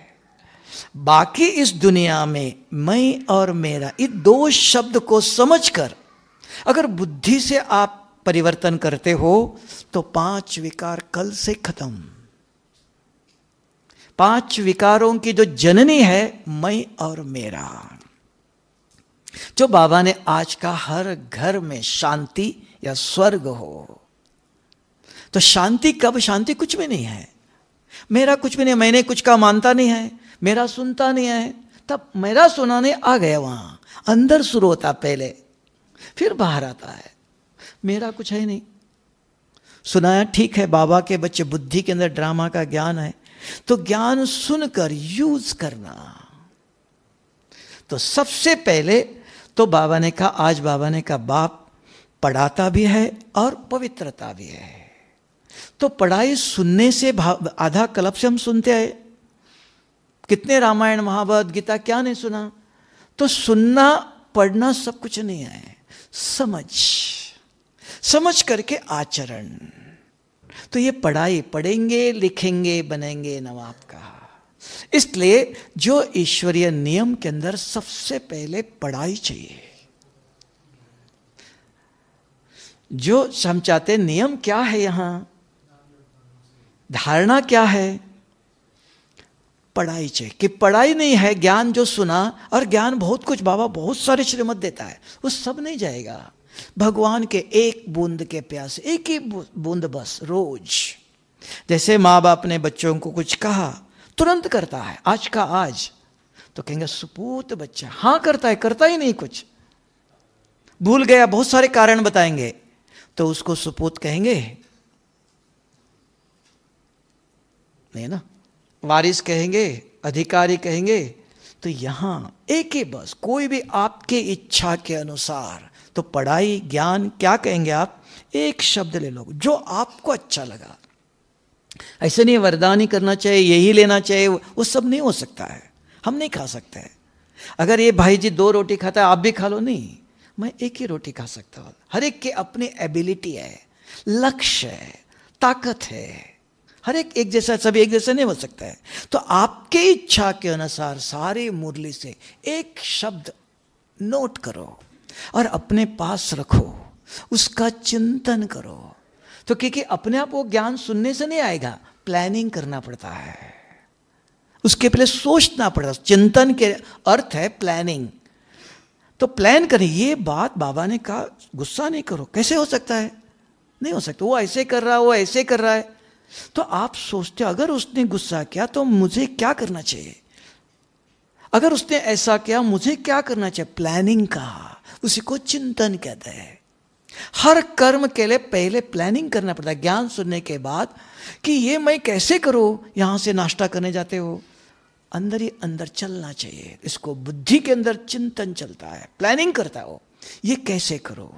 बाकी इस दुनिया में मैं और मेरा इन दो शब्द को समझकर अगर बुद्धि से आप परिवर्तन करते हो तो पांच विकार कल से खत्म पांच विकारों की जो जननी है मैं और मेरा जो बाबा ने आज का हर घर में शांति या स्वर्ग हो तो शांति कब शांति कुछ भी नहीं है मेरा कुछ भी नहीं मैंने कुछ का मानता नहीं है मेरा सुनता नहीं है तब मेरा सुनाने आ गया वहाँ अंदर शुरू होता पहले फिर बाहर आता है मेरा कुछ है नहीं सुनाया ठीक है बाबा के बच्चे बुद्धि के अंदर ड्रामा का ज्ञान है तो ज्ञान सुनकर यूज करना तो सबसे पहले तो बाबा ने कहा आज बाबा ने कहा बाप पढ़ाता भी है और पवित्रता भी है तो पढ़ाई सुनने से आधा कलप से हम सुनते हैं कितने रामायण महाभारत गीता क्या नहीं सुना तो सुनना पढ़ना सब कुछ नहीं है समझ समझ करके आचरण तो ये पढ़ाई पढ़ेंगे लिखेंगे बनेंगे नवाब का इसलिए जो ईश्वरीय नियम के अंदर सबसे पहले पढ़ाई चाहिए जो हम चाहते नियम क्या है यहां धारणा क्या है पढ़ाई चाहिए कि पढ़ाई नहीं है ज्ञान जो सुना और ज्ञान बहुत कुछ बाबा बहुत सारे श्रीमत देता है वो सब नहीं जाएगा भगवान के एक बूंद के प्यास एक ही बूंद बस रोज जैसे माँ बाप ने बच्चों को कुछ कहा तुरंत करता है आज का आज तो कहेंगे सुपूत बच्चा हाँ करता है करता ही नहीं कुछ भूल गया बहुत सारे कारण बताएंगे तो उसको सुपूत कहेंगे नहीं ना वारिस कहेंगे अधिकारी कहेंगे तो यहाँ एक ही बस कोई भी आपकी इच्छा के अनुसार तो पढ़ाई ज्ञान क्या कहेंगे आप एक शब्द ले लो जो आपको अच्छा लगा ऐसे नहीं वरदान ही करना चाहिए यही लेना चाहिए वो सब नहीं हो सकता है हम नहीं खा सकते हैं अगर ये भाई जी दो रोटी खाता है आप भी खा लो नहीं मैं एक ही रोटी खा सकता हूँ हर एक के अपनी एबिलिटी है लक्ष्य है ताकत है हर एक एक जैसा सभी एक जैसा नहीं हो सकता है तो आपके इच्छा के अनुसार सारे मुरली से एक शब्द नोट करो और अपने पास रखो उसका चिंतन करो तो क्योंकि अपने आप वो ज्ञान सुनने से नहीं आएगा प्लानिंग करना पड़ता है उसके पहले सोचना पड़ता है चिंतन के अर्थ है प्लानिंग तो प्लान करें ये बात बाबा ने कहा गुस्सा नहीं करो कैसे हो सकता है नहीं हो सकता वो ऐसे कर रहा है वो ऐसे कर रहा है तो आप सोचते हो अगर उसने गुस्सा किया तो मुझे क्या करना चाहिए अगर उसने ऐसा किया मुझे क्या करना चाहिए प्लानिंग कहा उसी को चिंतन कहते हैं हर कर्म के लिए पहले प्लानिंग करना पड़ता है ज्ञान सुनने के बाद कि ये मैं कैसे करूं यहां से नाश्ता करने जाते हो अंदर ही अंदर चलना चाहिए इसको बुद्धि के अंदर चिंतन चलता है प्लानिंग करता हो ये कैसे करो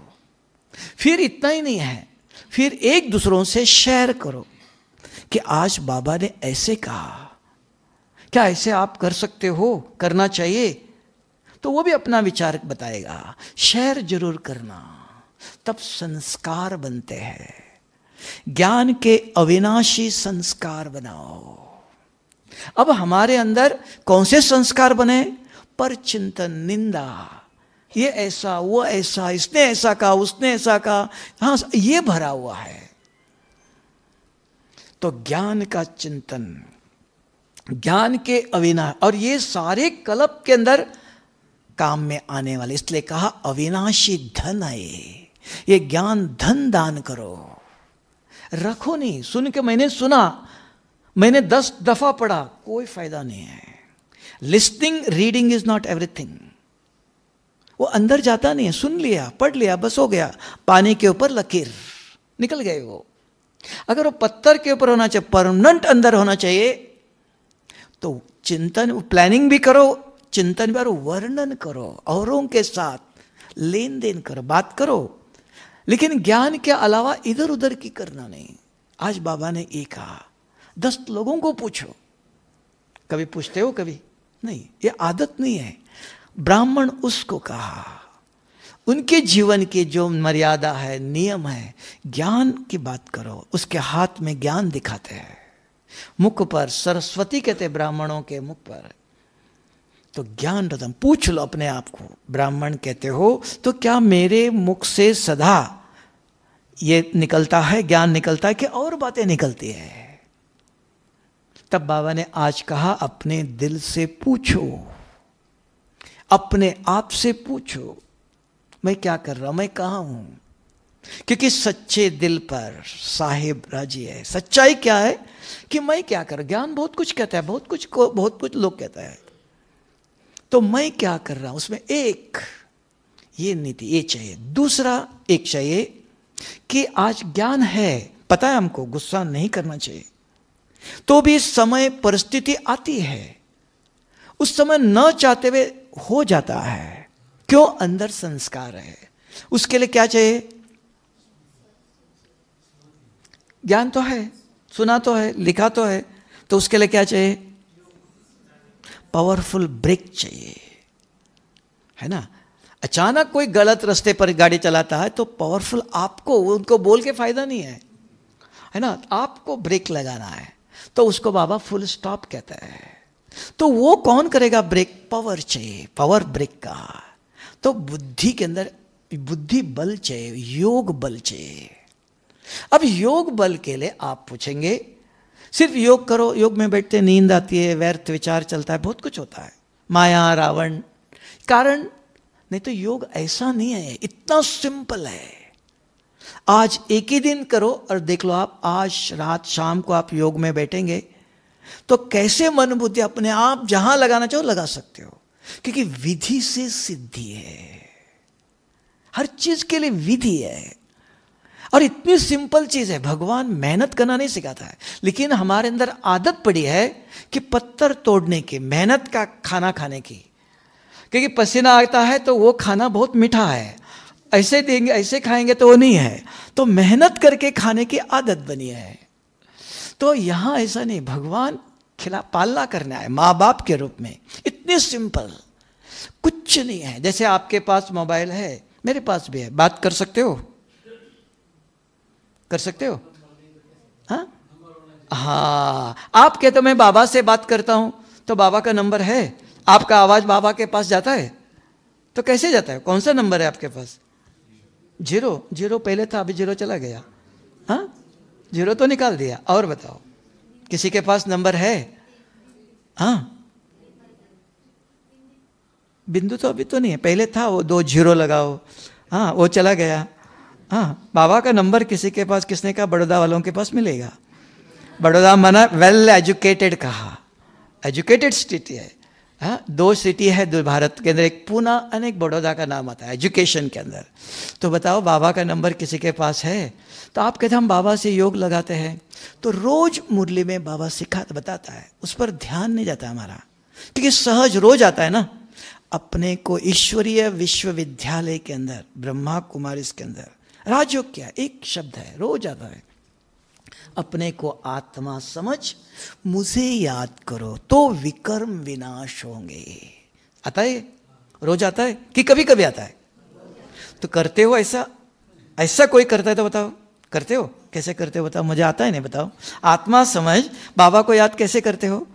फिर इतना ही नहीं है फिर एक दूसरों से शेयर करो कि आज बाबा ने ऐसे कहा क्या ऐसे आप कर सकते हो करना चाहिए तो वो भी अपना विचार बताएगा शेयर जरूर करना तब संस्कार बनते हैं ज्ञान के अविनाशी संस्कार बनाओ अब हमारे अंदर कौन से संस्कार बने पर चिंतन निंदा ये ऐसा वो ऐसा इसने ऐसा कहा उसने ऐसा कहा हाँ ये भरा हुआ है तो ज्ञान का चिंतन ज्ञान के अविनाश और ये सारे कल्प के अंदर काम में आने वाले इसलिए कहा अविनाशी धन आए ये ज्ञान धन दान करो रखो नहीं सुन के मैंने सुना मैंने दस दफा पढ़ा कोई फायदा नहीं है listing reading is not everything वो अंदर जाता नहीं है सुन लिया पढ़ लिया बस हो गया पानी के ऊपर लकीर निकल गए वो अगर वो पत्थर के ऊपर होना चाहिए परमानेंट अंदर होना चाहिए तो चिंतन प्लानिंग भी करो चिंतन भी और वर्णन करो औरों के साथ लेन देन करो बात करो लेकिन ज्ञान के अलावा इधर उधर की करना नहीं आज बाबा ने ये कहा दस लोगों को पूछो कभी पूछते हो कभी नहीं ये आदत नहीं है ब्राह्मण उसको कहा उनके जीवन के जो मर्यादा है नियम है ज्ञान की बात करो उसके हाथ में ज्ञान दिखाते हैं मुख पर सरस्वती कहते ब्राह्मणों के मुख पर तो ज्ञान रतन पूछ लो अपने आप को ब्राह्मण कहते हो तो क्या मेरे मुख से सदा ये निकलता है ज्ञान निकलता है कि और बातें निकलती है तब बाबा ने आज कहा अपने दिल से पूछो अपने आप से पूछो मैं क्या कर रहा हूं मैं कहा हूं क्योंकि सच्चे दिल पर साहेब राजी है सच्चाई क्या है कि मैं क्या कर ज्ञान बहुत कुछ कहता है बहुत कुछ को बहुत कुछ लोग कहता है तो मैं क्या कर रहा हूं उसमें एक ये नीति ये चाहिए दूसरा एक चाहिए कि आज ज्ञान है पता है हमको गुस्सा नहीं करना चाहिए तो भी समय परिस्थिति आती है उस समय न चाहते हुए हो जाता है क्यों अंदर संस्कार है उसके लिए क्या चाहिए ज्ञान तो है सुना तो है लिखा तो है तो उसके लिए क्या चाहिए पावरफुल ब्रेक चाहिए है ना अचानक कोई गलत रास्ते पर गाड़ी चलाता है तो पावरफुल आपको उनको बोल के फायदा नहीं है है ना आपको ब्रेक लगाना है तो उसको बाबा फुल स्टॉप कहता है तो वो कौन करेगा ब्रेक पावर चाहिए पावर ब्रेक का तो बुद्धि के अंदर बुद्धि बल चाहिए योग बल चाहिए अब योग बल के लिए आप पूछेंगे सिर्फ योग करो योग में बैठते नींद आती है व्यर्थ विचार चलता है बहुत कुछ होता है माया रावण कारण नहीं तो योग ऐसा नहीं है इतना सिंपल है आज एक ही दिन करो और देख लो आप आज रात शाम को आप योग में बैठेंगे तो कैसे मन बुद्धि अपने आप जहां लगाना चाहो लगा सकते हो क्योंकि विधि से सिद्धि है हर चीज के लिए विधि है और इतनी सिंपल चीज है भगवान मेहनत करना नहीं सिखाता है लेकिन हमारे अंदर आदत पड़ी है कि पत्थर तोड़ने की मेहनत का खाना खाने की क्योंकि पसीना आता है तो वो खाना बहुत मीठा है ऐसे देंगे ऐसे खाएंगे तो वो नहीं है तो मेहनत करके खाने की आदत बनी है तो यहां ऐसा नहीं भगवान खिला पालना करने आए माँ बाप के रूप में इतने सिंपल कुछ नहीं है जैसे आपके पास मोबाइल है मेरे पास भी है बात कर सकते हो कर सकते हो हाँ हाँ आप कहते तो मैं बाबा से बात करता हूँ तो बाबा का नंबर है आपका आवाज बाबा के पास जाता है तो कैसे जाता है कौन सा नंबर है आपके पास जीरो जीरो पहले था अभी जीरो चला गया हाँ जीरो तो निकाल दिया और बताओ किसी के पास नंबर है हा बिंदु तो अभी तो नहीं है पहले था वो दो जीरो लगाओ हाँ वो चला गया हाँ बाबा का नंबर किसी के पास किसने कहा बड़ौदा वालों के पास मिलेगा बड़ौदा मना वेल एजुकेटेड कहा एजुकेटेड सिटी है हाँ दो सिटी है दो भारत के अंदर एक पूना और एक बड़ौदा का नाम आता है एजुकेशन के अंदर तो बताओ बाबा का नंबर किसी के पास है तो आप कहते हम बाबा से योग लगाते हैं तो रोज मुरली में बाबा सिखा बताता है उस पर ध्यान नहीं जाता हमारा क्योंकि सहज रोज आता है ना अपने को ईश्वरीय विश्वविद्यालय के अंदर ब्रह्मा कुमार इसके अंदर राजयोग क्या एक शब्द है रोज आता है अपने को आत्मा समझ मुझे याद करो तो विकर्म विनाश होंगे आता है रोज आता है कि कभी कभी आता है तो करते हो ऐसा ऐसा कोई करता है तो बताओ करते हो कैसे करते हो बताओ मुझे आता है नहीं बताओ आत्मा समझ बाबा को याद कैसे करते हो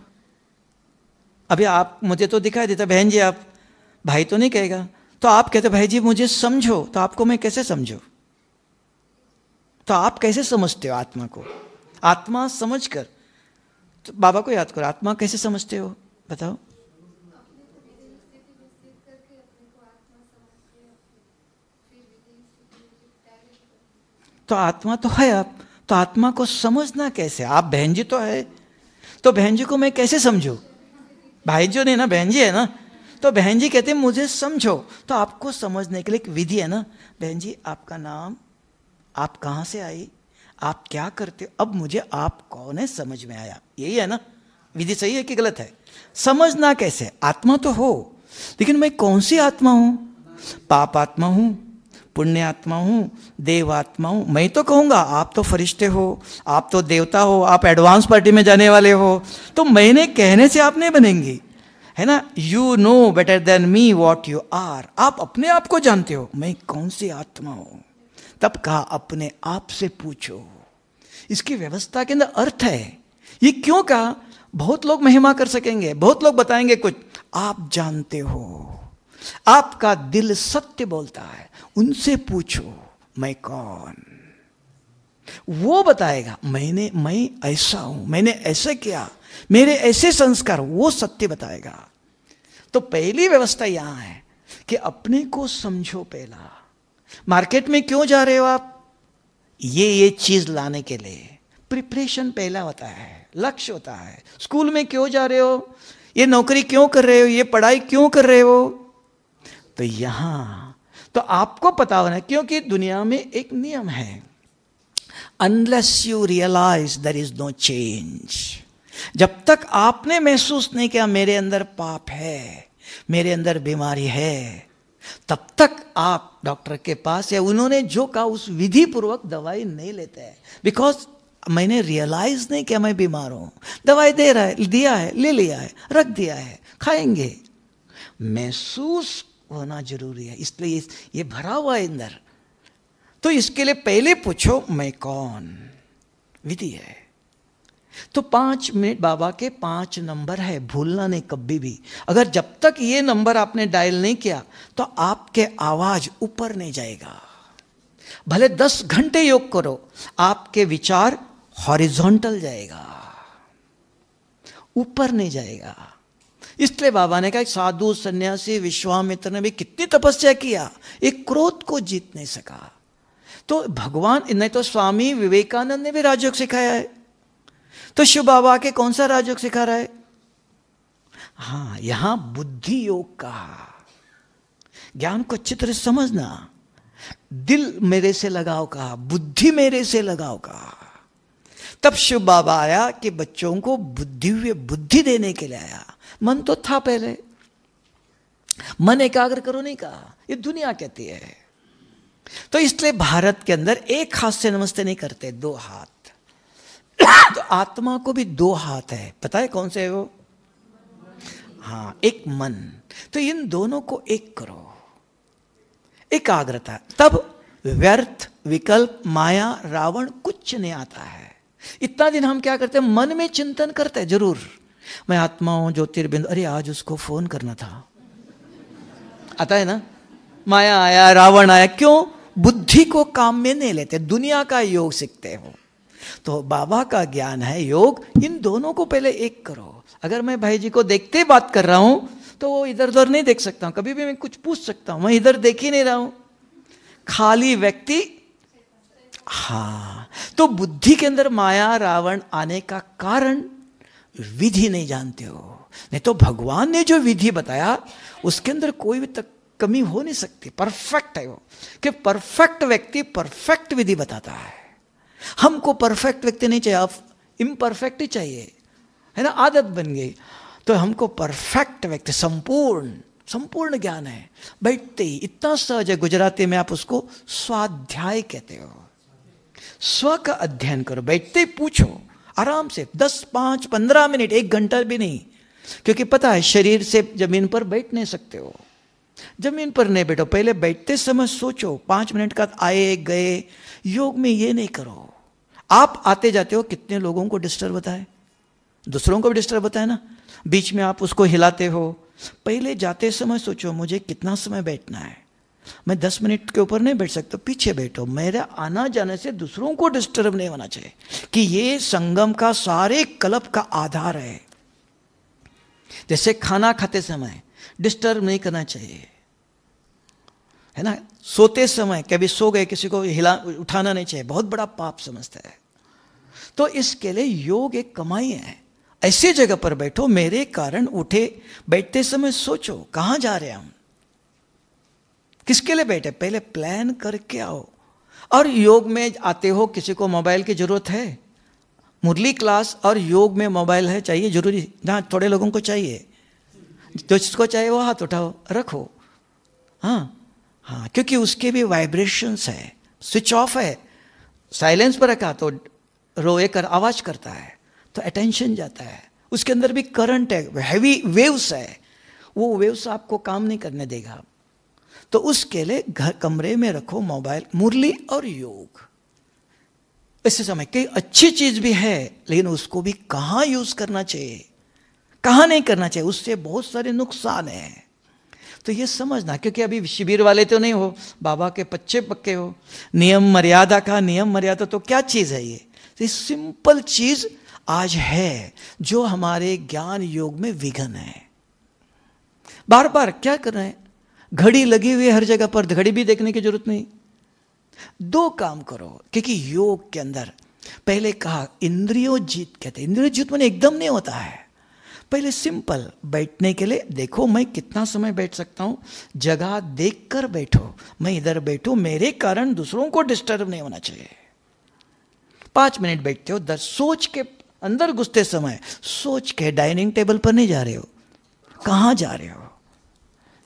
अभी आप मुझे तो दिखाई देता बहन जी आप भाई तो नहीं कहेगा तो आप कहते भाई जी मुझे समझो तो आपको मैं कैसे समझो तो आप कैसे समझते हो आत्मा को आत्मा समझ कर तो बाबा को याद करो आत्मा कैसे समझते हो बताओ तो आत्मा तो है आप तो आत्मा को समझना कैसे आप बहन जी तो है तो बहन जी को मैं कैसे समझू भाई जो नहीं ना बहन जी है ना तो बहन जी कहते मुझे समझो तो आपको समझने के लिए एक विधि है ना बहन जी आपका नाम आप कहाँ से आई आप क्या करते हो अब मुझे आप कौन है समझ में आया यही है ना विधि सही है कि गलत है समझना कैसे आत्मा तो हो लेकिन मैं कौन सी आत्मा हूं पाप आत्मा हूं पुण्य आत्मा हूँ देवात्मा हूँ मैं तो कहूँगा आप तो फरिश्ते हो आप तो देवता हो आप एडवांस पार्टी में जाने वाले हो तो मैंने कहने से आप नहीं बनेंगी है ना you know better than me what you are आप अपने आप को जानते हो मैं कौन सी आत्मा हूँ तब कहा अपने आप से पूछो इसकी व्यवस्था के अंदर अर्थ है ये क्यों कहा बहुत लोग महिमा कर सकेंगे बहुत लोग बताएंगे कुछ आप जानते हो आपका दिल सत्य बोलता है उनसे पूछो मैं कौन वो बताएगा मैंने मैं ऐसा हूं मैंने ऐसे किया मेरे ऐसे संस्कार वो सत्य बताएगा तो पहली व्यवस्था यहां है कि अपने को समझो पहला मार्केट में क्यों जा रहे हो आप ये ये चीज लाने के लिए प्रिपरेशन पहला होता है लक्ष्य होता है स्कूल में क्यों जा रहे हो ये नौकरी क्यों कर रहे हो ये पढ़ाई क्यों कर रहे हो तो यहां तो आपको पता होना क्योंकि दुनिया में एक नियम है unless you realise there is no change जब तक आपने महसूस नहीं किया मेरे अंदर पाप है मेरे अंदर बीमारी है तब तक आप डॉक्टर के पास या उन्होंने जो कहा उस विधि पूर्वक दवाई नहीं लेते हैं बिकॉज मैंने रियलाइज नहीं किया मैं बीमार हूं दवाई दे रहा है दिया है ले लिया है रख दिया है खाएंगे महसूस होना जरूरी है इसलिए ये भरा हुआ है अंदर तो इसके लिए पहले पूछो मैं कौन विधि है तो पांच मिनट बाबा के पांच नंबर है भूलना नहीं कभी भी अगर जब तक ये नंबर आपने डायल नहीं किया तो आपके आवाज ऊपर नहीं जाएगा भले दस घंटे योग करो आपके विचार हॉरिजॉन्टल जाएगा ऊपर नहीं जाएगा इसलिए बाबा ने कहा साधु सन्यासी विश्वामित्र ने भी कितनी तपस्या किया एक क्रोध को जीत नहीं सका तो भगवान नहीं तो स्वामी विवेकानंद ने भी राजयोग सिखाया है तो शिव बाबा के कौन सा राजयोग सिखा रहा है हाँ यहां बुद्धि योग का ज्ञान को अच्छी तरह समझना दिल मेरे से लगाओ कहा बुद्धि मेरे से लगाओ कहा तब शिव बाबा आया कि बच्चों को बुद्धि हुए बुद्धि देने के लिए आया मन तो था पहले मन एकाग्र करो नहीं कहा ये दुनिया कहती है तो इसलिए भारत के अंदर एक हाथ से नमस्ते नहीं करते दो हाथ तो आत्मा को भी दो हाथ है पता है कौन से है वो हाँ एक मन तो इन दोनों को एक करो एकाग्रता तब व्यर्थ विकल्प माया रावण कुछ नहीं आता है इतना दिन हम क्या करते हैं मन में चिंतन करते हैं जरूर मैं आत्मा हूं ज्योतिर्बिंद अरे आज उसको फोन करना था आता है ना माया आया रावण आया क्यों बुद्धि को काम में नहीं लेते दुनिया का योग सीखते हो तो बाबा का ज्ञान है योग इन दोनों को पहले एक करो अगर मैं भाई जी को देखते बात कर रहा हूं तो वो इधर उधर नहीं देख सकता हूं कभी भी मैं कुछ पूछ सकता हूं मैं इधर देख ही नहीं रहा हूं खाली व्यक्ति हाँ तो बुद्धि के अंदर माया रावण आने का कारण विधि नहीं जानते हो नहीं तो भगवान ने जो विधि बताया उसके अंदर कोई भी तक कमी हो नहीं सकती परफेक्ट है वो कि परफेक्ट व्यक्ति परफेक्ट विधि बताता है हमको परफेक्ट व्यक्ति नहीं चाहिए आप इम्परफेक्ट ही चाहिए है ना आदत बन गई तो हमको परफेक्ट व्यक्ति संपूर्ण संपूर्ण ज्ञान है बैठते ही इतना सहज है गुजराती में आप उसको स्वाध्याय कहते हो स्व का अध्ययन करो बैठते ही पूछो आराम से दस पांच पंद्रह मिनट एक घंटा भी नहीं क्योंकि पता है शरीर से जमीन पर बैठ नहीं सकते हो जमीन पर नहीं बैठो पहले बैठते समय सोचो पांच मिनट का आए गए योग में ये नहीं करो आप आते जाते हो कितने लोगों को डिस्टर्ब होता है दूसरों को भी डिस्टर्ब होता है ना बीच में आप उसको हिलाते हो पहले जाते समय सोचो मुझे कितना समय बैठना है मैं दस मिनट के ऊपर नहीं बैठ सकता पीछे बैठो मेरे आना जाने से दूसरों को डिस्टर्ब नहीं होना चाहिए कि ये संगम का सारे कलप का आधार है जैसे खाना खाते समय डिस्टर्ब नहीं करना चाहिए है ना सोते समय कभी सो गए किसी को हिला उठाना नहीं चाहिए बहुत बड़ा पाप समझता है तो इसके लिए योग एक कमाई है ऐसी जगह पर बैठो मेरे कारण उठे बैठते समय सोचो कहां जा रहे हैं हम किसके लिए बैठे पहले प्लान करके आओ और योग में आते हो किसी को मोबाइल की जरूरत है मुरली क्लास और योग में मोबाइल है चाहिए जरूरी ना थोड़े लोगों को चाहिए जो जिसको चाहिए वो हाथ उठाओ रखो हाँ हाँ क्योंकि उसके भी वाइब्रेशंस है स्विच ऑफ है साइलेंस पर रखा तो रोए कर आवाज करता है तो अटेंशन जाता है उसके अंदर भी करंट है हैवी वेव्स है वो वेव्स आपको काम नहीं करने देगा तो उसके लिए घर कमरे में रखो मोबाइल मुरली और योग इससे समय कई अच्छी चीज भी है लेकिन उसको भी कहाँ यूज करना चाहिए कहाँ नहीं करना चाहिए उससे बहुत सारे नुकसान हैं तो ये समझना क्योंकि अभी शिविर वाले तो नहीं हो बाबा के पच्चे पक्के हो नियम मर्यादा का नियम मर्यादा तो क्या चीज़ है ये तो सिंपल चीज़ आज है जो हमारे ज्ञान योग में विघन है बार बार क्या कर रहे हैं घड़ी लगी हुई है हर जगह पर घड़ी भी देखने की जरूरत नहीं दो काम करो क्योंकि योग के अंदर पहले कहा इंद्रियों जीत कहते इंद्रियो जीत मैंने एकदम नहीं होता है पहले सिंपल बैठने के लिए देखो मैं कितना समय बैठ सकता हूं जगह देख कर बैठो मैं इधर बैठू मेरे कारण दूसरों को डिस्टर्ब नहीं होना चाहिए पांच मिनट बैठते हो दस सोच के अंदर घुसते समय सोच के डाइनिंग टेबल पर नहीं जा रहे हो कहा जा रहे हो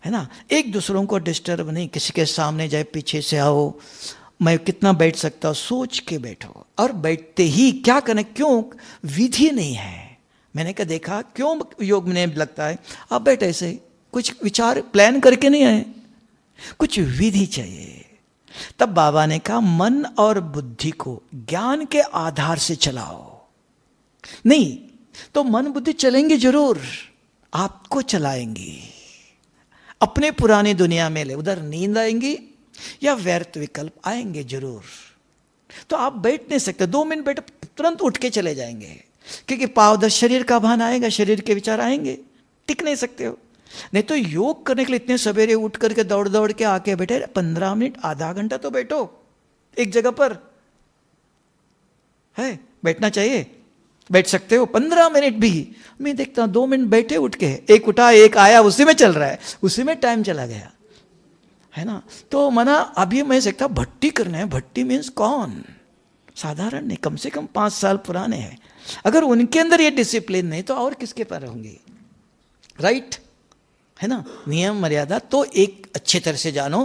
है ना एक दूसरों को डिस्टर्ब नहीं किसी के सामने जाए पीछे से आओ मैं कितना बैठ सकता हूँ सोच के बैठो और बैठते ही क्या करें क्यों विधि नहीं है मैंने क्या देखा क्यों योग में लगता है आप बैठे ऐसे कुछ विचार प्लान करके नहीं आए कुछ विधि चाहिए तब बाबा ने कहा मन और बुद्धि को ज्ञान के आधार से चलाओ नहीं तो मन बुद्धि चलेंगे जरूर आपको चलाएंगी अपने पुरानी दुनिया में ले उधर नींद आएंगी या व्यर्थ विकल्प आएंगे जरूर तो आप बैठ नहीं सकते दो मिनट बैठ तुरंत उठ के चले जाएंगे क्योंकि पावधर शरीर का भान आएगा शरीर के विचार आएंगे टिक नहीं सकते हो नहीं तो योग करने के लिए इतने सवेरे उठ करके दौड़ दौड़ के आके बैठे पंद्रह मिनट आधा घंटा तो बैठो एक जगह पर है बैठना चाहिए बैठ सकते हो पंद्रह मिनट भी मैं देखता हूं दो मिनट बैठे उठ के एक उठा एक आया उसी में चल रहा है उसी में टाइम चला गया है ना तो मना अभी मैं सकता भट्टी करना है भट्टी मीन्स कौन साधारण नहीं कम से कम पांच साल पुराने हैं अगर उनके अंदर ये डिसिप्लिन नहीं तो और किसके पर होंगे राइट है ना नियम मर्यादा तो एक अच्छे तरह से जानो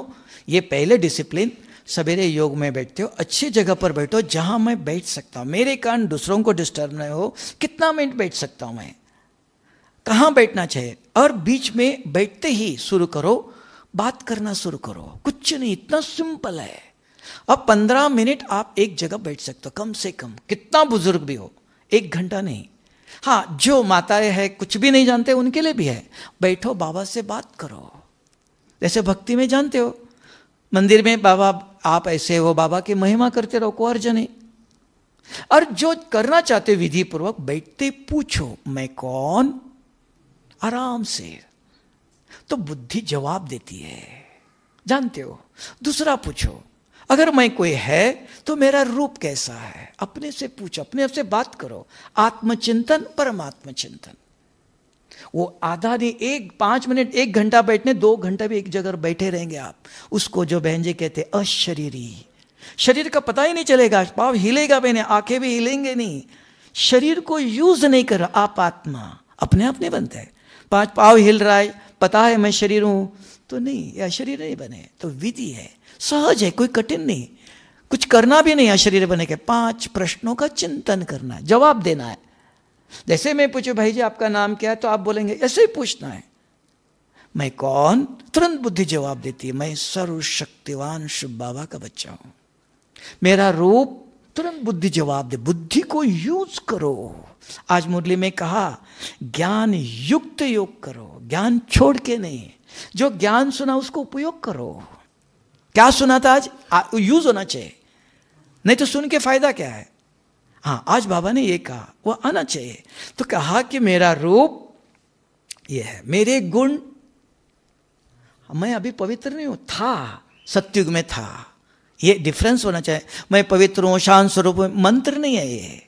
ये पहले डिसिप्लिन सवेरे योग में बैठते हो अच्छी जगह पर बैठो जहां मैं बैठ सकता हूँ मेरे कान दूसरों को डिस्टर्ब न हो कितना मिनट बैठ सकता हूँ मैं कहाँ बैठना चाहिए और बीच में बैठते ही शुरू करो बात करना शुरू करो कुछ नहीं इतना सिंपल है अब पंद्रह मिनट आप एक जगह बैठ सकते हो कम से कम कितना बुजुर्ग भी हो एक घंटा नहीं हाँ जो माताएं है कुछ भी नहीं जानते उनके लिए भी है बैठो बाबा से बात करो जैसे भक्ति में जानते हो मंदिर में बाबा आप ऐसे हो बाबा की महिमा करते रहो को अर्जन नहीं और जो करना चाहते विधि पूर्वक बैठते पूछो मैं कौन आराम से तो बुद्धि जवाब देती है जानते हो दूसरा पूछो अगर मैं कोई है तो मेरा रूप कैसा है अपने से पूछो अपने से बात करो आत्मचिंतन परमात्म चिंतन वो आधा नहीं एक पांच मिनट एक घंटा बैठने दो घंटा भी एक जगह बैठे रहेंगे आप उसको जो बहन जी कहते अशरीरी शरीर का पता ही नहीं चलेगा पाव हिलेगा भी नहीं आंखें भी हिलेंगे नहीं शरीर को यूज नहीं कर रहा आप आत्मा अपने आप नहीं बनते है पाव हिल रहा है पता है मैं शरीर हूं तो नहीं या शरीर नहीं बने तो विधि है सहज है कोई कठिन नहीं कुछ करना भी नहीं है शरीर बने के पांच प्रश्नों का चिंतन करना है जवाब देना है जैसे मैं पूछूं भाई जी आपका नाम क्या है तो आप बोलेंगे ऐसे ही पूछना है मैं कौन तुरंत बुद्धि जवाब देती है मैं सर्वशक्तिवान शिव बाबा का बच्चा हूं मेरा रूप तुरंत बुद्धि जवाब दे बुद्धि को यूज करो आज मुरली में कहा ज्ञान युक्त योग करो ज्ञान छोड़ के नहीं जो ज्ञान सुना उसको उपयोग करो क्या सुना था आज यूज होना चाहिए नहीं तो सुन के फायदा क्या है हाँ आज बाबा ने ये कहा वो आना चाहिए तो कहा कि मेरा रूप ये है मेरे गुण मैं अभी पवित्र नहीं हूं था सत्युग में था ये डिफरेंस होना चाहिए मैं पवित्र हूं शांत स्वरूप मंत्र नहीं है ये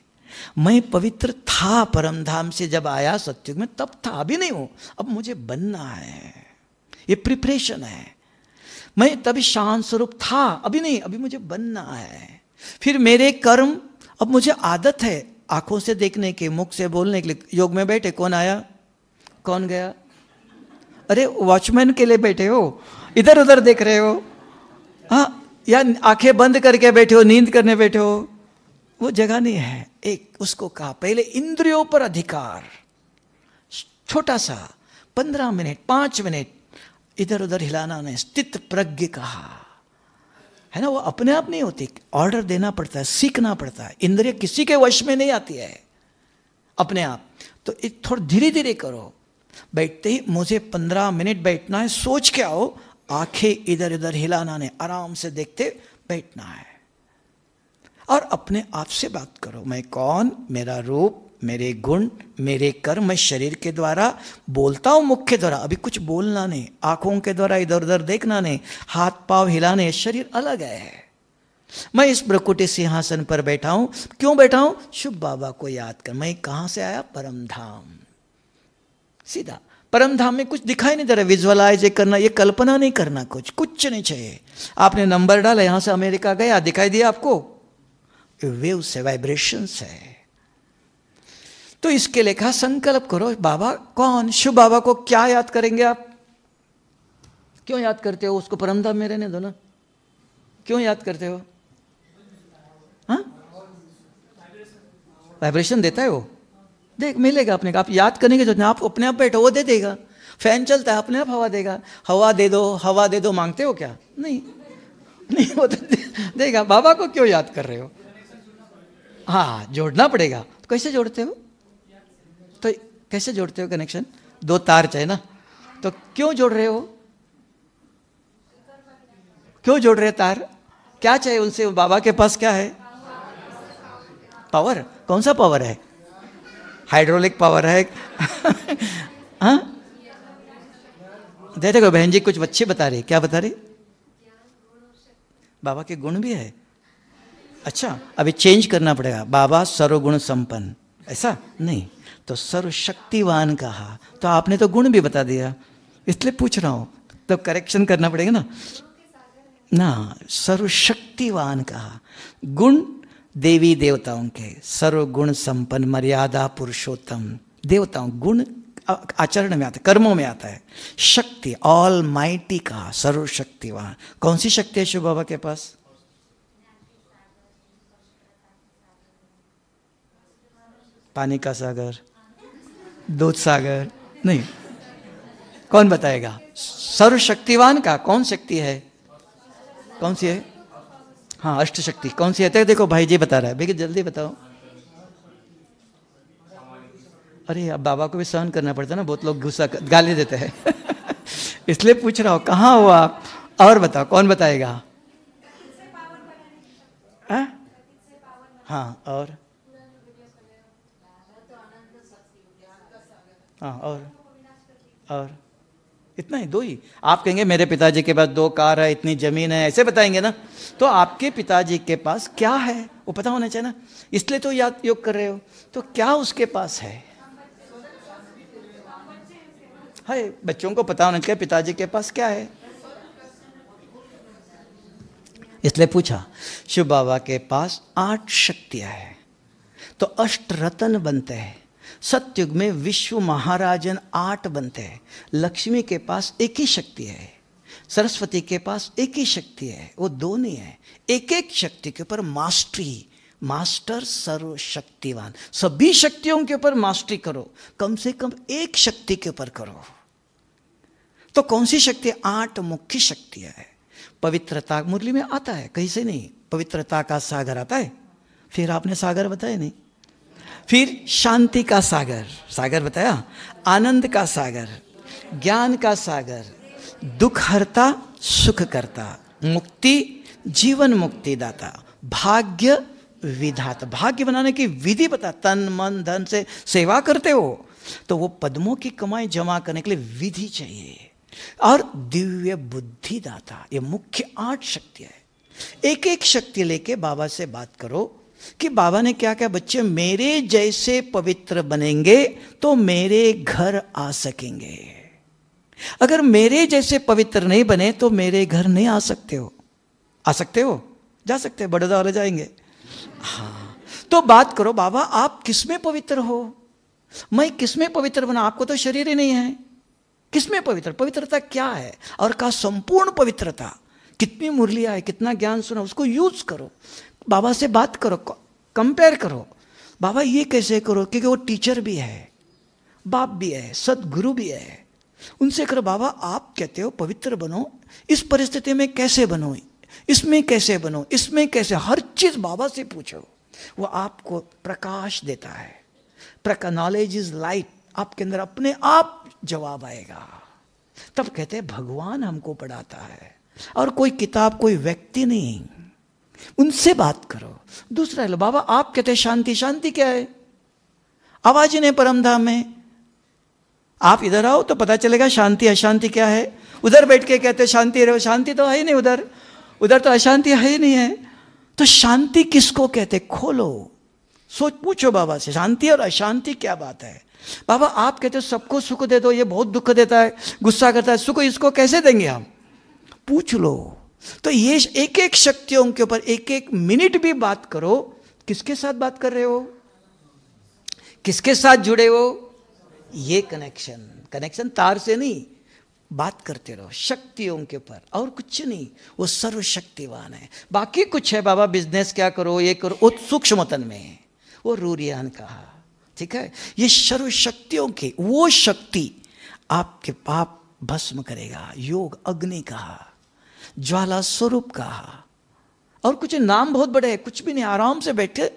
मैं पवित्र था परम धाम से जब आया सत्युग में तब था अभी नहीं हूं अब मुझे बनना है ये प्रिपरेशन है मैं तभी शांत स्वरूप था अभी नहीं अभी मुझे बनना है फिर मेरे कर्म अब मुझे आदत है आंखों से देखने के मुख से बोलने के लिए योग में बैठे कौन आया कौन गया अरे वॉचमैन के लिए बैठे हो इधर उधर देख रहे हो हाँ या आंखें बंद करके बैठे हो नींद करने बैठे हो वो जगह नहीं है एक उसको कहा पहले इंद्रियों पर अधिकार छोटा सा पंद्रह मिनट पांच मिनट इधर उधर हिलाना नहीं स्थित प्रज्ञ कहा है ना वो अपने आप नहीं होती ऑर्डर देना पड़ता है सीखना पड़ता है इंद्रिय किसी के वश में नहीं आती है अपने आप तो एक थोड़ा धीरे धीरे करो बैठते ही मुझे पंद्रह मिनट बैठना है सोच के आओ आंखें इधर उधर हिलाना नहीं आराम से देखते बैठना है और अपने आप से बात करो मैं कौन मेरा रूप मेरे गुण मेरे कर्म शरीर के द्वारा बोलता हूँ मुख्य द्वारा अभी कुछ बोलना नहीं आंखों के द्वारा इधर उधर देखना नहीं हाथ पाव हिलाने शरीर अलग है मैं इस प्रकुटी सिंहासन पर बैठा हूँ क्यों बैठा हूँ शुभ बाबा को याद कर मैं कहाँ से आया परम धाम सीधा परम धाम में कुछ दिखाई नहीं दे रहा विजुअलाइज करना ये कल्पना नहीं करना कुछ कुछ नहीं चाहिए आपने नंबर डाला यहाँ से अमेरिका गया दिखाई दिया आपको वेव से वाइब्रेशंस है तो इसके लिए कहा संकल्प करो बाबा कौन शिव बाबा को क्या याद करेंगे आप क्यों याद करते हो उसको परमधाम में रहने दो ना क्यों याद करते हो वाइब्रेशन हाँ? देता है वो देख मिलेगा अपने का आप याद करने की जरूरत आप अपने आप बैठो वो दे देगा फैन चलता है अपने आप हवा देगा हवा दे दो हवा दे दो मांगते हो क्या नहीं नहीं वो तो दे, देगा बाबा को क्यों याद कर रहे हो हाँ जोड़ना पड़ेगा तो कैसे जोड़ते हो तो कैसे जोड़ते हो कनेक्शन दो तार चाहिए ना तो क्यों जोड़ रहे हो क्यों जोड़ रहे तार क्या चाहिए उनसे बाबा के पास क्या है पावर कौन सा पावर है हाइड्रोलिक पावर है हाँ? दे देखो बहन जी कुछ बच्चे बता रहे क्या बता रहे बाबा के गुण भी है अच्छा अभी चेंज करना पड़ेगा बाबा सर्वगुण संपन्न ऐसा नहीं तो सर्वशक्तिवान कहा तो आपने तो गुण भी बता दिया इसलिए पूछ रहा हूँ तो करेक्शन करना पड़ेगा ना ना सर्वशक्तिवान कहा गुण देवी देवताओं के सर्वगुण संपन्न मर्यादा पुरुषोत्तम देवताओं गुण आचरण में आता है कर्मों में आता है शक्ति ऑल माइटी कहा सर्वशक्तिवान कौन सी शक्ति है शिव बाबा के पास पानी का सागर दूध सागर नहीं कौन बताएगा सर्वशक्तिवान का कौन शक्ति है कौन सी है हाँ अष्ट शक्ति कौन सी है तो देखो भाई जी बता रहा है भैया जल्दी बताओ अरे अब बाबा को भी सहन करना पड़ता है ना बहुत लोग गुस्सा गाली देते हैं इसलिए पूछ रहा हूँ कहाँ हो आप और बताओ कौन बताएगा हाँ और हाँ और और इतना ही दो ही आप कहेंगे मेरे पिताजी के पास दो कार है इतनी जमीन है ऐसे बताएंगे ना तो आपके पिताजी के पास क्या है वो पता होना चाहिए ना इसलिए तो याद योग कर रहे हो तो क्या उसके पास है हाय बच्चों को पता होना चाहिए पिताजी के पास क्या है इसलिए पूछा शिव बाबा के पास आठ शक्तियां हैं तो अष्ट रतन बनते हैं सत्युग में विश्व महाराजन आठ बनते हैं लक्ष्मी के पास एक ही शक्ति है सरस्वती के पास एक ही शक्ति है वो दो नहीं है एक एक शक्ति के ऊपर मास्टरी मास्टर सर्वशक्तिवान सभी शक्तियों के ऊपर मास्टरी करो कम से कम एक शक्ति के ऊपर करो तो कौन सी शक्ति आठ मुख्य शक्ति है पवित्रता मुरली में आता है कहीं से नहीं पवित्रता का सागर आता है फिर आपने सागर बताया नहीं फिर शांति का सागर सागर बताया आनंद का सागर ज्ञान का सागर दुख हरता सुख करता मुक्ति जीवन मुक्ति दाता भाग्य विधाता भाग्य बनाने की विधि बता तन मन धन से सेवा करते हो तो वो पद्मों की कमाई जमा करने के लिए विधि चाहिए और दिव्य बुद्धि दाता ये मुख्य आठ शक्ति है एक एक शक्ति लेके बाबा से बात करो कि बाबा ने क्या कहा बच्चे मेरे जैसे पवित्र बनेंगे तो मेरे घर आ सकेंगे अगर मेरे जैसे पवित्र नहीं बने तो मेरे घर नहीं आ सकते हो आ सकते हो जा सकते हो बड़ौदा वाले जाएंगे हाँ तो बात करो बाबा आप किसमें पवित्र हो मैं किसमें पवित्र बना आपको तो शरीर ही नहीं है किसमें पवित्र पवित्रता क्या है और कहा संपूर्ण पवित्रता कितनी मुरलिया है कितना ज्ञान सुना उसको यूज करो बाबा से बात करो कंपेयर करो बाबा ये कैसे करो क्योंकि वो टीचर भी है बाप भी है सदगुरु भी है उनसे करो बाबा आप कहते हो पवित्र बनो इस परिस्थिति में कैसे बनो इसमें कैसे बनो इसमें कैसे हर चीज़ बाबा से पूछो वो आपको प्रकाश देता है प्रका नॉलेज इज लाइट आपके अंदर अपने आप जवाब आएगा तब कहते हैं भगवान हमको पढ़ाता है और कोई किताब कोई व्यक्ति नहीं उनसे बात करो दूसरा लो बाबा आप कहते हैं शांति शांति क्या है आवाज ही नहीं परमधाम में आप इधर आओ तो पता चलेगा शांति अशांति क्या है उधर बैठ के कहते शांति रहो शांति तो है ही नहीं उधर उधर तो अशांति है ही नहीं है तो शांति किसको कहते खोलो सोच पूछो बाबा से शांति और अशांति क्या बात है बाबा आप कहते हो सबको सुख दे दो ये बहुत दुख देता है गुस्सा करता है सुख इसको कैसे देंगे हम पूछ लो तो ये एक एक शक्तियों के ऊपर एक एक मिनट भी बात करो किसके साथ बात कर रहे हो किसके साथ जुड़े हो ये कनेक्शन कनेक्शन तार से नहीं बात करते रहो शक्तियों के ऊपर और कुछ नहीं वो सर्वशक्तिवान है बाकी कुछ है बाबा बिजनेस क्या करो ये करो वो सूक्ष्म में है वो रूरियान कहा ठीक है ये सर्वशक्तियों की वो शक्ति आपके पाप भस्म करेगा योग अग्नि कहा ज्वाला स्वरूप कहा और कुछ नाम बहुत बड़े हैं कुछ भी नहीं आराम से बैठे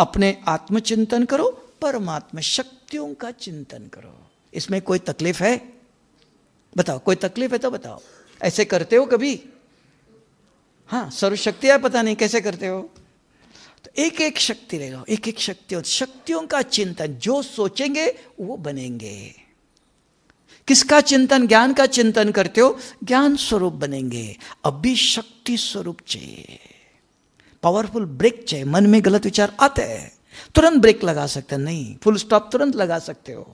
अपने आत्मचिंतन करो परमात्मा शक्तियों का चिंतन करो इसमें कोई तकलीफ है बताओ कोई तकलीफ है तो बताओ ऐसे करते हो कभी हाँ सर्वशक्ति है पता नहीं कैसे करते हो तो एक एक शक्ति ले लो एक एक शक्ति शक्तियों का चिंतन जो सोचेंगे वो बनेंगे किसका चिंतन ज्ञान का चिंतन करते हो ज्ञान स्वरूप बनेंगे अभी शक्ति स्वरूप चाहिए पावरफुल ब्रेक चाहिए मन में गलत विचार आते हैं तुरंत ब्रेक लगा सकते नहीं फुल स्टॉप तुरंत लगा सकते हो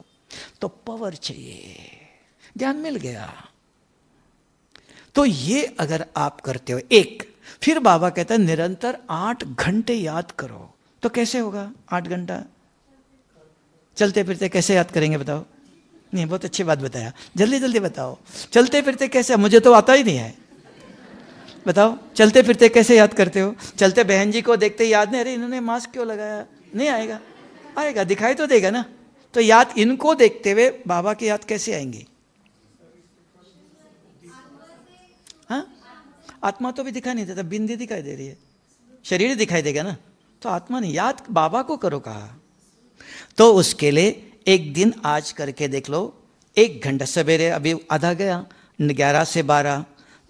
तो पावर चाहिए ज्ञान मिल गया तो ये अगर आप करते हो एक फिर बाबा कहता है निरंतर आठ घंटे याद करो तो कैसे होगा आठ घंटा चलते फिरते कैसे याद करेंगे बताओ नहीं बहुत अच्छी बात बताया जल्दी जल्दी बताओ चलते फिरते कैसे मुझे तो आता ही नहीं है बताओ चलते फिरते कैसे याद करते हो चलते बहन जी को देखते याद नहीं अरे इन्होंने मास्क क्यों लगाया नहीं आएगा आएगा दिखाई तो देगा ना तो याद इनको देखते हुए बाबा की याद कैसे आएंगी हाँ आत्मा तो भी दिखाई नहीं देता बिंदी दिखाई दे रही है शरीर दिखाई देगा ना तो आत्मा नहीं याद बाबा को करो कहा तो उसके लिए एक दिन आज करके देख लो एक घंटा सवेरे अभी आधा गया ग्यारह से बारह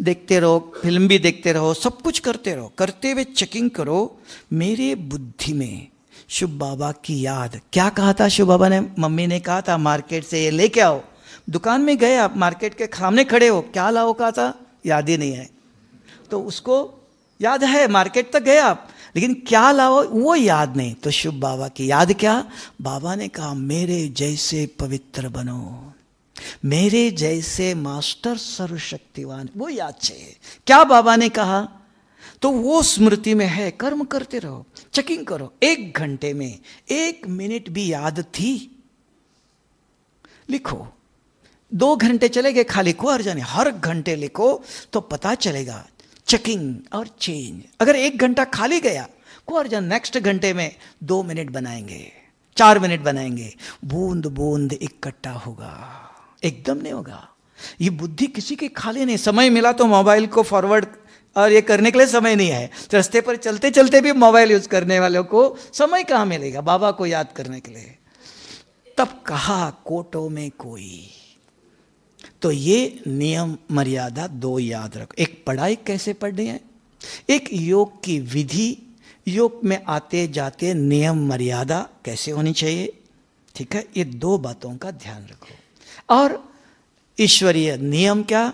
देखते रहो फिल्म भी देखते रहो सब कुछ करते रहो करते हुए चेकिंग करो मेरे बुद्धि में शुभ बाबा की याद क्या कहा था शिव बाबा ने मम्मी ने कहा था मार्केट से ये लेके आओ दुकान में गए आप मार्केट के सामने खड़े हो क्या लाओ कहा था याद ही नहीं है तो उसको याद है मार्केट तक गए आप लेकिन क्या लाओ वो याद नहीं तो शुभ बाबा की याद क्या बाबा ने कहा मेरे जैसे पवित्र बनो मेरे जैसे मास्टर सर्वशक्तिवान वो याद चाहिए क्या बाबा ने कहा तो वो स्मृति में है कर्म करते रहो चेकिंग करो एक घंटे में एक मिनट भी याद थी लिखो दो घंटे चले गए खाली को अर्जन हर घंटे लिखो तो पता चलेगा चेकिंग और चेंज अगर एक घंटा खाली गया और जन नेक्स्ट घंटे में दो मिनट बनाएंगे चार मिनट बनाएंगे बूंद बूंद इकट्ठा होगा एकदम नहीं होगा ये बुद्धि किसी के खाली नहीं समय मिला तो मोबाइल को फॉरवर्ड और ये करने के लिए समय नहीं है तो रस्ते पर चलते चलते भी मोबाइल यूज करने वालों को समय कहाँ मिलेगा बाबा को याद करने के लिए तब कहा कोटो में कोई तो ये नियम मर्यादा दो याद रखो एक पढ़ाई कैसे पढ़नी है एक योग की विधि योग में आते जाते नियम मर्यादा कैसे होनी चाहिए ठीक है ये दो बातों का ध्यान रखो और ईश्वरीय नियम क्या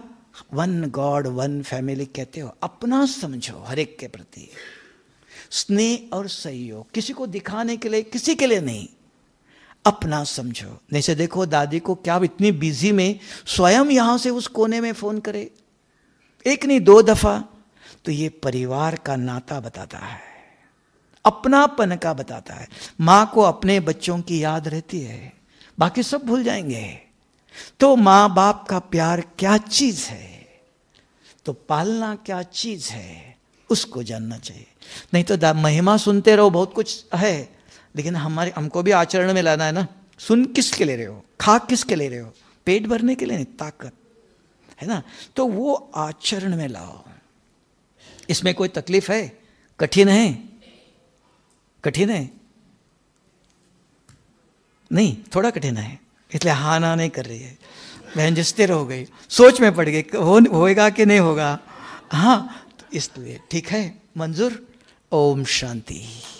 वन गॉड वन फैमिली कहते हो अपना समझो हर एक के प्रति स्नेह और सहयोग किसी को दिखाने के लिए किसी के लिए नहीं अपना समझो जैसे तो देखो दादी को क्या इतनी बिजी में स्वयं यहां से उस कोने में फोन करे एक नहीं दो दफा तो ये परिवार का नाता बताता है अपनापन का बताता है मां को अपने बच्चों की याद रहती है बाकी सब भूल जाएंगे तो मां बाप का प्यार क्या चीज है तो पालना क्या चीज है उसको जानना चाहिए नहीं तो महिमा सुनते रहो बहुत कुछ है लेकिन हमारे हमको भी आचरण में लाना है ना सुन किसके ले रहे हो खा किसके ले रहे हो पेट भरने के लिए नहीं ताकत है ना तो वो आचरण में लाओ इसमें कोई तकलीफ है कठिन है कठिन है नहीं थोड़ा कठिन है इसलिए हाँ ना नहीं कर रही है बहन जी हो गई सोच में पड़ गई हो होएगा कि नहीं होगा हाँ तो इसलिए ठीक है मंजूर ओम शांति